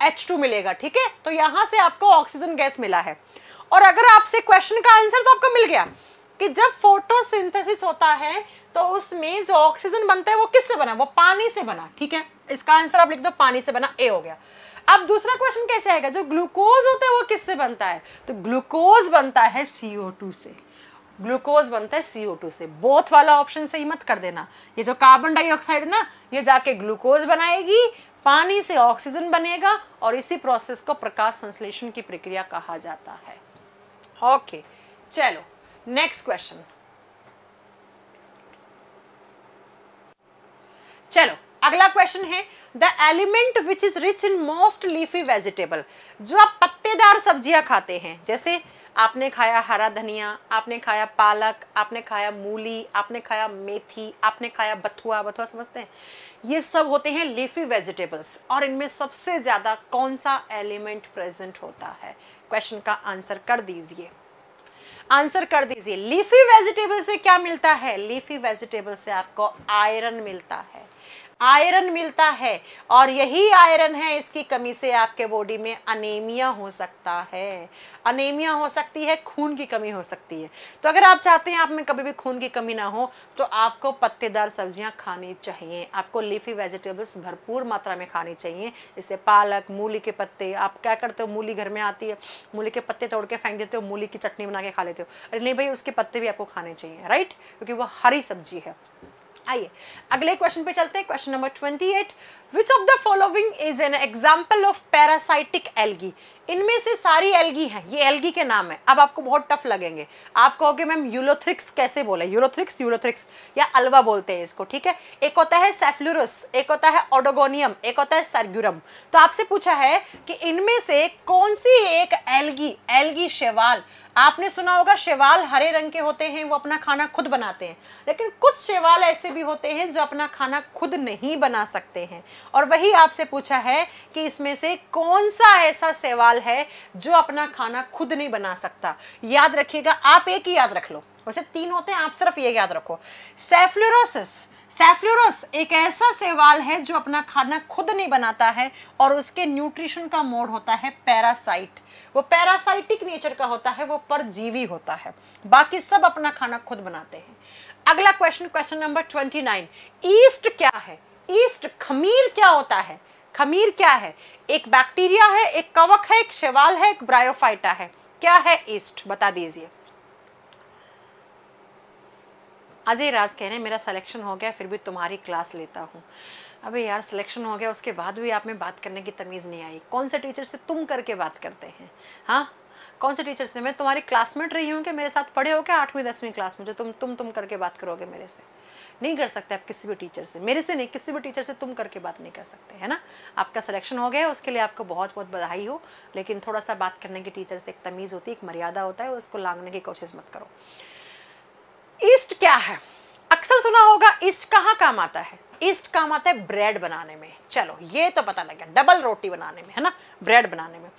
H2 मिलेगा ठीक है तो यहां से आपको ऑक्सीजन गैस मिला है और अगर आपसे क्वेश्चन का आंसर तो आपको मिल गया कि जब फोटोसिंथेसिस होता है तो उसमें जो ऑक्सीजन बनता है वो किससे बना वो पानी से बना ठीक है इसका आंसर आप लिख दो पानी से बना ए हो गया अब दूसरा क्वेश्चन कैसे आएगा जो ग्लूकोज होता है वो किससे बनता है तो ग्लूकोज बनता है टू से ग्लूकोज बनता है CO2 से बोथ वाला ऑप्शन सही मत कर देना ये जो कार्बन डाइऑक्साइड है ना ये जाके ग्लूकोज बनाएगी पानी से ऑक्सीजन बनेगा और इसी प्रोसेस को प्रकाश संश्लेषण की प्रक्रिया कहा जाता है ओके okay, चलो नेक्स्ट क्वेश्चन चलो अगला क्वेश्चन है the element which is rich in most leafy vegetable जो आप पत्तेदार सब्जियां खाते हैं जैसे आपने खाया हरा धनिया आपने खाया पालक आपने खाया मूली आपने खाया मेथी आपने खाया बथुआ बथुआ समझते हैं ये सब होते हैं लीफी वेजिटेबल्स और इनमें सबसे ज़्यादा कौन सा एलिमेंट प्रेजेंट होता है क्वेश्चन का आंसर कर दीजिए आंसर कर दीजिए लीफी वेजिटेबल से क्या मिलता है लीफी वेजिटेबल से आपको आयरन मिलता है आयरन मिलता है और यही आयरन है इसकी कमी से आपके बॉडी में अनेमिया हो सकता है अनेमिया हो सकती है खून की कमी हो सकती है तो अगर आप चाहते हैं आप में कभी भी खून की कमी ना हो तो आपको पत्तेदार सब्जियां खानी चाहिए आपको लीफी वेजिटेबल्स भरपूर मात्रा में खानी चाहिए जैसे पालक मूली के पत्ते आप क्या करते हो मूली घर में आती है मूली के पत्ते तोड़ के फेंक देते हो मूली की चटनी बना के खा लेते हो अरे नहीं भाई उसके पत्ते भी आपको खाने चाहिए राइट क्योंकि वो हरी सब्जी है आइए अगले क्वेश्चन पे चलते हैं question number twenty eight which of the following is an example of parasitic algae इनमें से सारी एलगी हैं ये एलगी के नाम है अब आपको बहुत टफ लगेंगे आप कहोगे मैम यूलोथ्रिक्स कैसे बोले यूलोथ्रिक्स यूलोथ्रिक्स या अलवा बोलते हैं इसको ठीक है एक होता है सेफ्लुरस एक होता है ऑडोगोनियम एक होता है सर्ग्यूरम तो आपसे पूछा है कि इनमें से कौन सी एक एल्गी एलगी शेवाल आपने सुना होगा शेवाल हरे रंग के होते हैं वो अपना खाना खुद बनाते हैं लेकिन कुछ शेवाल ऐसे भी होते हैं जो अपना खाना खुद नहीं बना सकते हैं और वही आपसे पूछा है कि इसमें से कौन सा ऐसा सवाल है जो अपना खाना खुद नहीं बना सकता याद रखिएगा आप एक ही याद रख लो वैसे तीन होते हैं आप सिर्फ ये याद रखो सेफ्लोरोसिस सेफ्लोरस एक ऐसा सवाल है जो अपना खाना खुद नहीं बनाता है और उसके न्यूट्रिशन का मोड होता है पैरासाइट वो पैरासाइटिक नेचर का होता है वो परजीवी होता है बाकी सब अपना खाना खुद बनाते हैं अगला question question number twenty nine yeast क्या है ईस्ट खमीर क्या होता है खमीर क्या है एक बैक्टीरिया है एक कवक है एक शैवाल है एक ब्रायोफाइटा है क्या है ईस्ट बता दीजिए अजय राज कह रहे हैं मेरा सिलेक्शन हो गया फिर भी तुम्हारी क्लास लेता हूँ अबे यार सिलेक्शन हो गया उसके बाद भी आप में बात करने की तमीज़ नहीं आई कौन से टीचर से तुम करके बात करते हैं हाँ कौन से टीचर से मैं तुम्हारी क्लासमेट रही हूँ कि मेरे साथ पढ़े हो क्या आठवीं दसवीं क्लास में जो तुम तुम तुम करके बात करोगे मेरे से नहीं कर सकते आप किसी भी टीचर से मेरे से नहीं किसी भी टीचर से तुम करके बात नहीं कर सकते है ना आपका सिलेक्शन हो गया उसके लिए आपको बहुत बहुत बधाई हो लेकिन थोड़ा सा बात करने की टीचर से एक तमीज़ होती है एक मर्यादा होता है उसको लांगने की कोशिश मत करो ईस्ट क्या है अक्सर सुना होगा ईस्ट कहाँ काम आता है ईस्ट काम आता है ब्रेड बनाने में चलो ये तो पता लग गया डबल रोटी बनाने में है ना ब्रेड बनाने में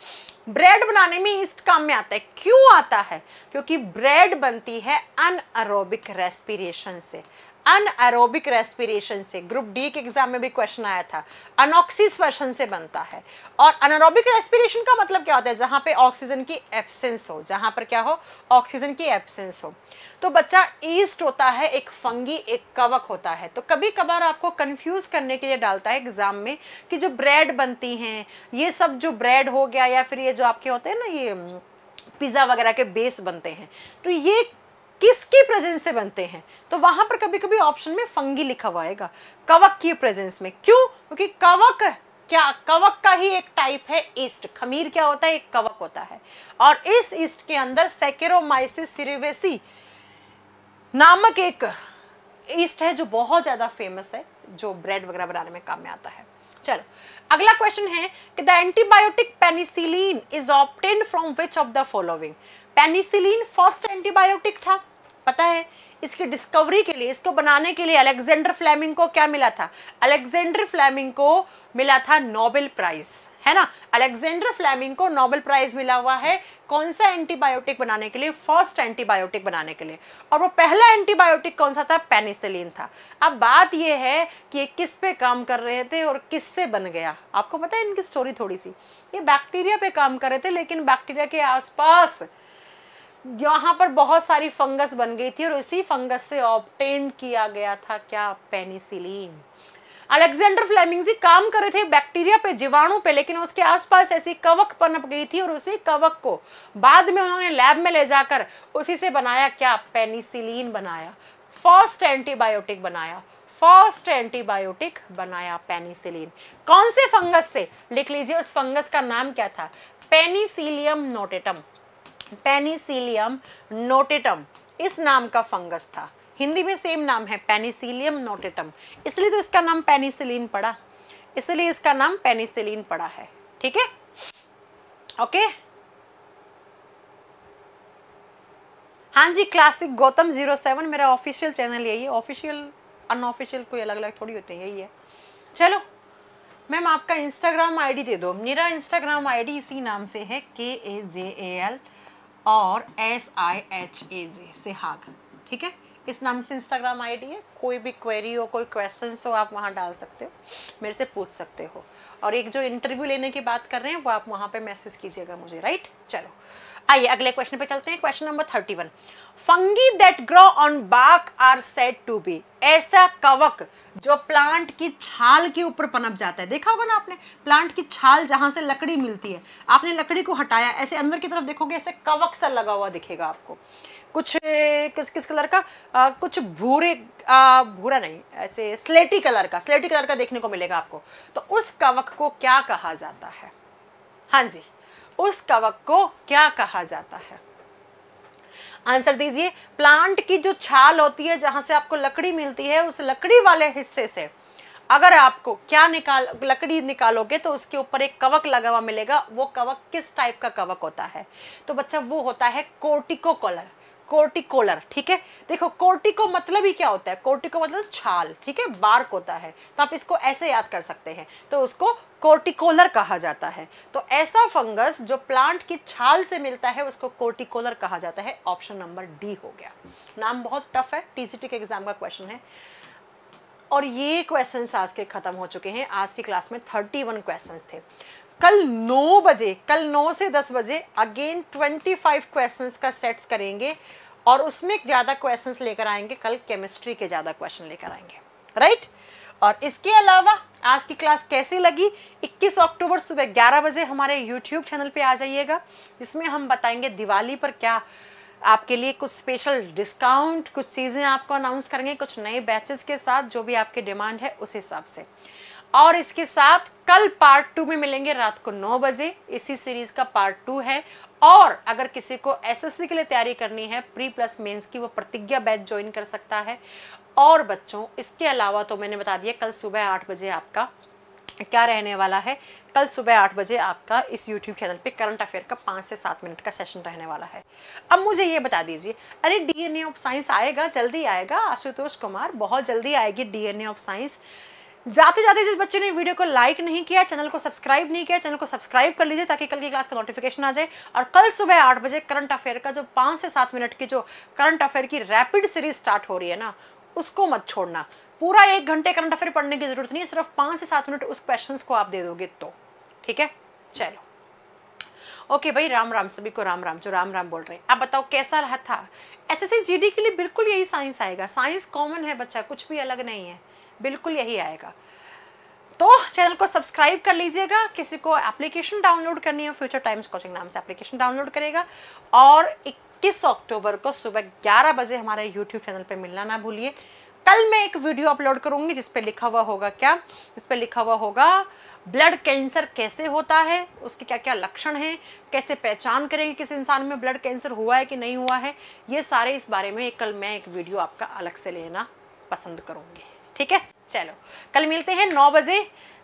ब्रेड बनाने में ईस्ट काम में आता है क्यों आता है क्योंकि ब्रेड बनती है अनअरोबिक रेस्पिरेशन से अनएरोबिक रेस्पिरेशन से ग्रुप डी के एग्जाम में भी क्वेश्चन आया था अनऑक्सी श्वसन से बनता है और अनएरोबिक रेस्पिरेशन का मतलब क्या होता है जहां पे ऑक्सीजन की एब्सेंस हो जहां पर क्या हो ऑक्सीजन की एब्सेंस हो तो बच्चा ईस्ट होता है एक फंगी एक कवक होता है तो कभी कभार आपको कंफ्यूज करने के लिए डालता है एग्जाम में कि जो ब्रेड बनती हैं ये सब जो ब्रेड हो गया या फिर ये जो आपके होते हैं ना ये पिज़्ज़ा वगैरह के बेस बनते हैं तो ये किसकी प्रेजेंस से बनते हैं तो वहां पर कभी कभी ऑप्शन में फंगी लिखा हुआ आएगा कवक की प्रेजेंस में क्यों क्योंकि कवक क्या कवक का ही एक टाइप है ईस्ट खमीर क्या होता है एक कवक होता है और इस ईस्ट के अंदर सेकेरोमाइसिस सिरिवेसी नामक एक ईस्ट है जो बहुत ज़्यादा फेमस है जो ब्रेड वगैरह बनाने में काम में आता है चलो अगला क्वेश्चन है कि the antibiotic penicillin is obtained from which of the following penicillin first antibiotic था पता है इसकी डिस्कवरी के लिए इसको बनाने के लिए अलेक्जेंडर फ्लेमिंग को क्या मिला था अलेक्जेंडर फ्लेमिंग को मिला था नोबेल प्राइज है ना अलेक्जेंडर फ्लेमिंग को नोबेल प्राइज मिला हुआ है कौन सा एंटीबायोटिक बनाने के लिए फर्स्ट एंटीबायोटिक बनाने के लिए और वो पहला एंटीबायोटिक कौन सा था पेनिसिलिन था अब बात ये है कि ये किस पे काम कर रहे थे और किस से बन गया आपको पता है इनकी स्टोरी थोड़ी सी ये बैक्टीरिया पे काम कर रहे थे लेकिन बैक्टीरिया के आसपास यहाँ पर बहुत सारी फंगस बन गई थी और इसी फंगस से ऑप्टेन किया गया था क्या पेनिसिलिन अलेक्जेंडर फ्लेमिंग जी काम कर रहे थे बैक्टीरिया पे जीवाणु पे लेकिन उसके आसपास ऐसी कवक पनप गई थी और उसी कवक को बाद में उन्होंने लैब में ले जाकर उसी से बनाया क्या पेनिसिलिन बनाया फर्स्ट एंटीबायोटिक बनाया फर्स्ट एंटीबायोटिक बनाया पेनिसिलिन कौन से फंगस से लिख लीजिए उस फंगस का नाम क्या था पेनिसिलियम नोटेटम पेनिसिलियम नोटेटम इस नाम का फंगस था हिंदी में सेम नाम है पेनिसिलियम नोटेटम इसलिए तो इसका नाम पेनिसिलिन पड़ा इसलिए इसका नाम पेनिसिलिन पड़ा है ठीक है ओके हाँ जी क्लासिक गौतम जीरो सेवन मेरा ऑफिशियल चैनल यही है ऑफिशियल अनऑफिशियल कोई अलग अलग थोड़ी होते हैं यही है चलो मैम आपका इंस्टाग्राम आईडी दे दो मेरा इंस्टाग्राम आईडी इसी नाम से है K A J A L और S I H A G Sihag ठीक है इस नाम से इंस्टाग्राम आईडी है कोई भी क्वेरी हो कोई क्वेश्चन हो आप वहाँ डाल सकते हो मेरे से पूछ सकते हो और एक जो इंटरव्यू लेने की बात कर रहे हैं वो आप वहाँ पे मैसेज कीजिएगा मुझे राइट चलो आइए अगले क्वेश्चन पे चलते हैं question number thirty one fungi that grow on bark are said to be ऐसा कवक जो प्लांट की छाल के ऊपर पनप जाता है देखा होगा ना आपने प्लांट की छाल जहां से लकड़ी मिलती है आपने लकड़ी को हटाया ऐसे अंदर की तरफ देखोगे ऐसे कवक सा लगा हुआ दिखेगा आपको कुछ किस किस कलर का आ, कुछ भूरे आ, भूरा नहीं ऐसे स्लेटी कलर का स्लेटी कलर का देखने को मिलेगा आपको तो उस कवक को क्या कहा जाता है हाँ जी उस कवक को क्या कहा जाता है आंसर दीजिए प्लांट की जो छाल होती है जहां से आपको लकड़ी मिलती है उस लकड़ी वाले हिस्से से अगर आपको क्या निकाल लकड़ी निकालोगे तो उसके ऊपर एक कवक लगा हुआ मिलेगा वो कवक किस टाइप का कवक होता है तो बच्चा वो होता है कोर्टिको कॉलर कोर्टिकोलर ठीक है देखो कोर्टिको मतलब ही क्या होता है कोर्टिको मतलब छाल ठीक है बार्क होता है तो आप इसको ऐसे याद कर सकते हैं तो उसको कोर्टिकोलर कहा जाता है तो ऐसा फंगस जो प्लांट की छाल से मिलता है उसको कोर्टिकोलर कहा जाता है ऑप्शन नंबर डी हो गया नाम बहुत टफ है टीजीटी के एग्जाम का क्वेश्चन है और ये क्वेश्चंस आज के खत्म हो चुके हैं आज की क्लास में 31 क्वेश्चंस थे कल 9 बजे कल 9 से 10 बजे अगेन 25 क्वेश्चंस का सेट्स करेंगे और उसमें ज़्यादा क्वेश्चंस लेकर आएंगे कल केमिस्ट्री के ज़्यादा क्वेश्चन लेकर आएंगे राइट और इसके अलावा आज की क्लास कैसी लगी 21 अक्टूबर सुबह 11 बजे हमारे यूट्यूब चैनल पे आ जाइएगा जिसमें हम बताएंगे दिवाली पर क्या आपके लिए कुछ स्पेशल डिस्काउंट कुछ चीज़ें आपको अनाउंस करेंगे कुछ नए बैचेस के साथ जो भी आपके डिमांड है उस हिसाब से और इसके साथ कल पार्ट टू में मिलेंगे रात को नौ बजे इसी सीरीज का पार्ट टू है और अगर किसी को एसएससी के लिए तैयारी करनी है प्री प्लस मेंस की वो प्रतिज्ञा बैच ज्वाइन कर सकता है और बच्चों इसके अलावा तो मैंने बता दिया कल सुबह आठ बजे आपका क्या रहने वाला है कल सुबह आठ बजे आपका इस यूट्यूब चैनल पे करंट अफेयर का पाँच से सात मिनट का सेशन रहने वाला है अब मुझे ये बता दीजिए अरे डीएनए ऑफ साइंस आएगा जल्दी आएगा आशुतोष कुमार बहुत जल्दी आएगी डीएनए ऑफ साइंस जाते जाते जिस बच्चे ने वीडियो को लाइक नहीं किया चैनल को सब्सक्राइब नहीं किया चैनल को सब्सक्राइब कर लीजिए ताकि कल की क्लास का नोटिफिकेशन आ जाए और कल सुबह आठ बजे करंट अफेयर का जो पाँच से सात मिनट की जो करंट अफेयर की रैपिड सीरीज स्टार्ट हो रही है ना उसको मत छोड़ना पूरा एक घंटे करंट अफेयर पढ़ने की जरूरत नहीं है सिर्फ पाँच से सात मिनट उस क्वेश्चन को आप दे दोगे तो ठीक है चलो ओके भाई राम राम सभी को राम राम जो राम राम बोल रहे हैं आप बताओ कैसा रहा था एस एस के लिए बिल्कुल यही साइंस आएगा साइंस कॉमन है बच्चा कुछ भी अलग नहीं है बिल्कुल यही आएगा तो चैनल को सब्सक्राइब कर लीजिएगा किसी को एप्लीकेशन डाउनलोड करनी है फ्यूचर टाइम्स कोचिंग नाम से एप्लीकेशन डाउनलोड करेगा और 21 अक्टूबर को सुबह 11 बजे हमारे यूट्यूब चैनल पर मिलना ना भूलिए कल मैं एक वीडियो अपलोड करूंगी जिस पर लिखा हुआ होगा क्या इस पर लिखा हुआ होगा ब्लड कैंसर कैसे होता है उसके क्या क्या लक्षण हैं कैसे पहचान करेंगे किस इंसान में ब्लड कैंसर हुआ है कि नहीं हुआ है ये सारे इस बारे में कल मैं एक वीडियो आपका अलग से लेना पसंद करूँगी ठीक है चलो कल मिलते हैं नौ बजे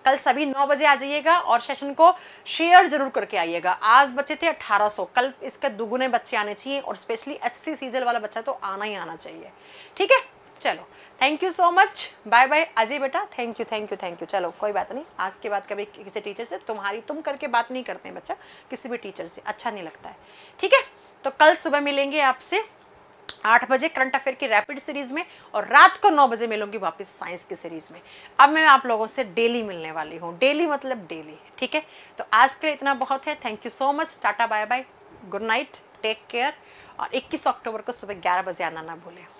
कल सभी नौ बजे आ जाइएगा और सेशन को शेयर जरूर करके आइएगा आज बच्चे थे 1800 कल इसके दुगुने बच्चे आने चाहिए और स्पेशली एससी सीजल वाला बच्चा तो आना ही आना चाहिए ठीक है चलो thank you so much bye bye Ajay बेटा thank you thank you thank you चलो कोई बात नहीं आज के बाद कभी किसी टीचर से तुम्हारी तुम करके बात नहीं करते बच्चा किसी भी टीचर से अच्छा नहीं लगता है ठीक है तो कल सुबह मिलेंगे आपसे आठ बजे करंट अफेयर की रैपिड सीरीज में और रात को नौ बजे मिलूंगी वापस साइंस की सीरीज में अब मैं आप लोगों से डेली मिलने वाली हूँ डेली मतलब डेली ठीक है तो आज के लिए इतना बहुत है thank you so much tata bye bye good night take care और 21 अक्टूबर को सुबह 11 बजे आना ना भूलें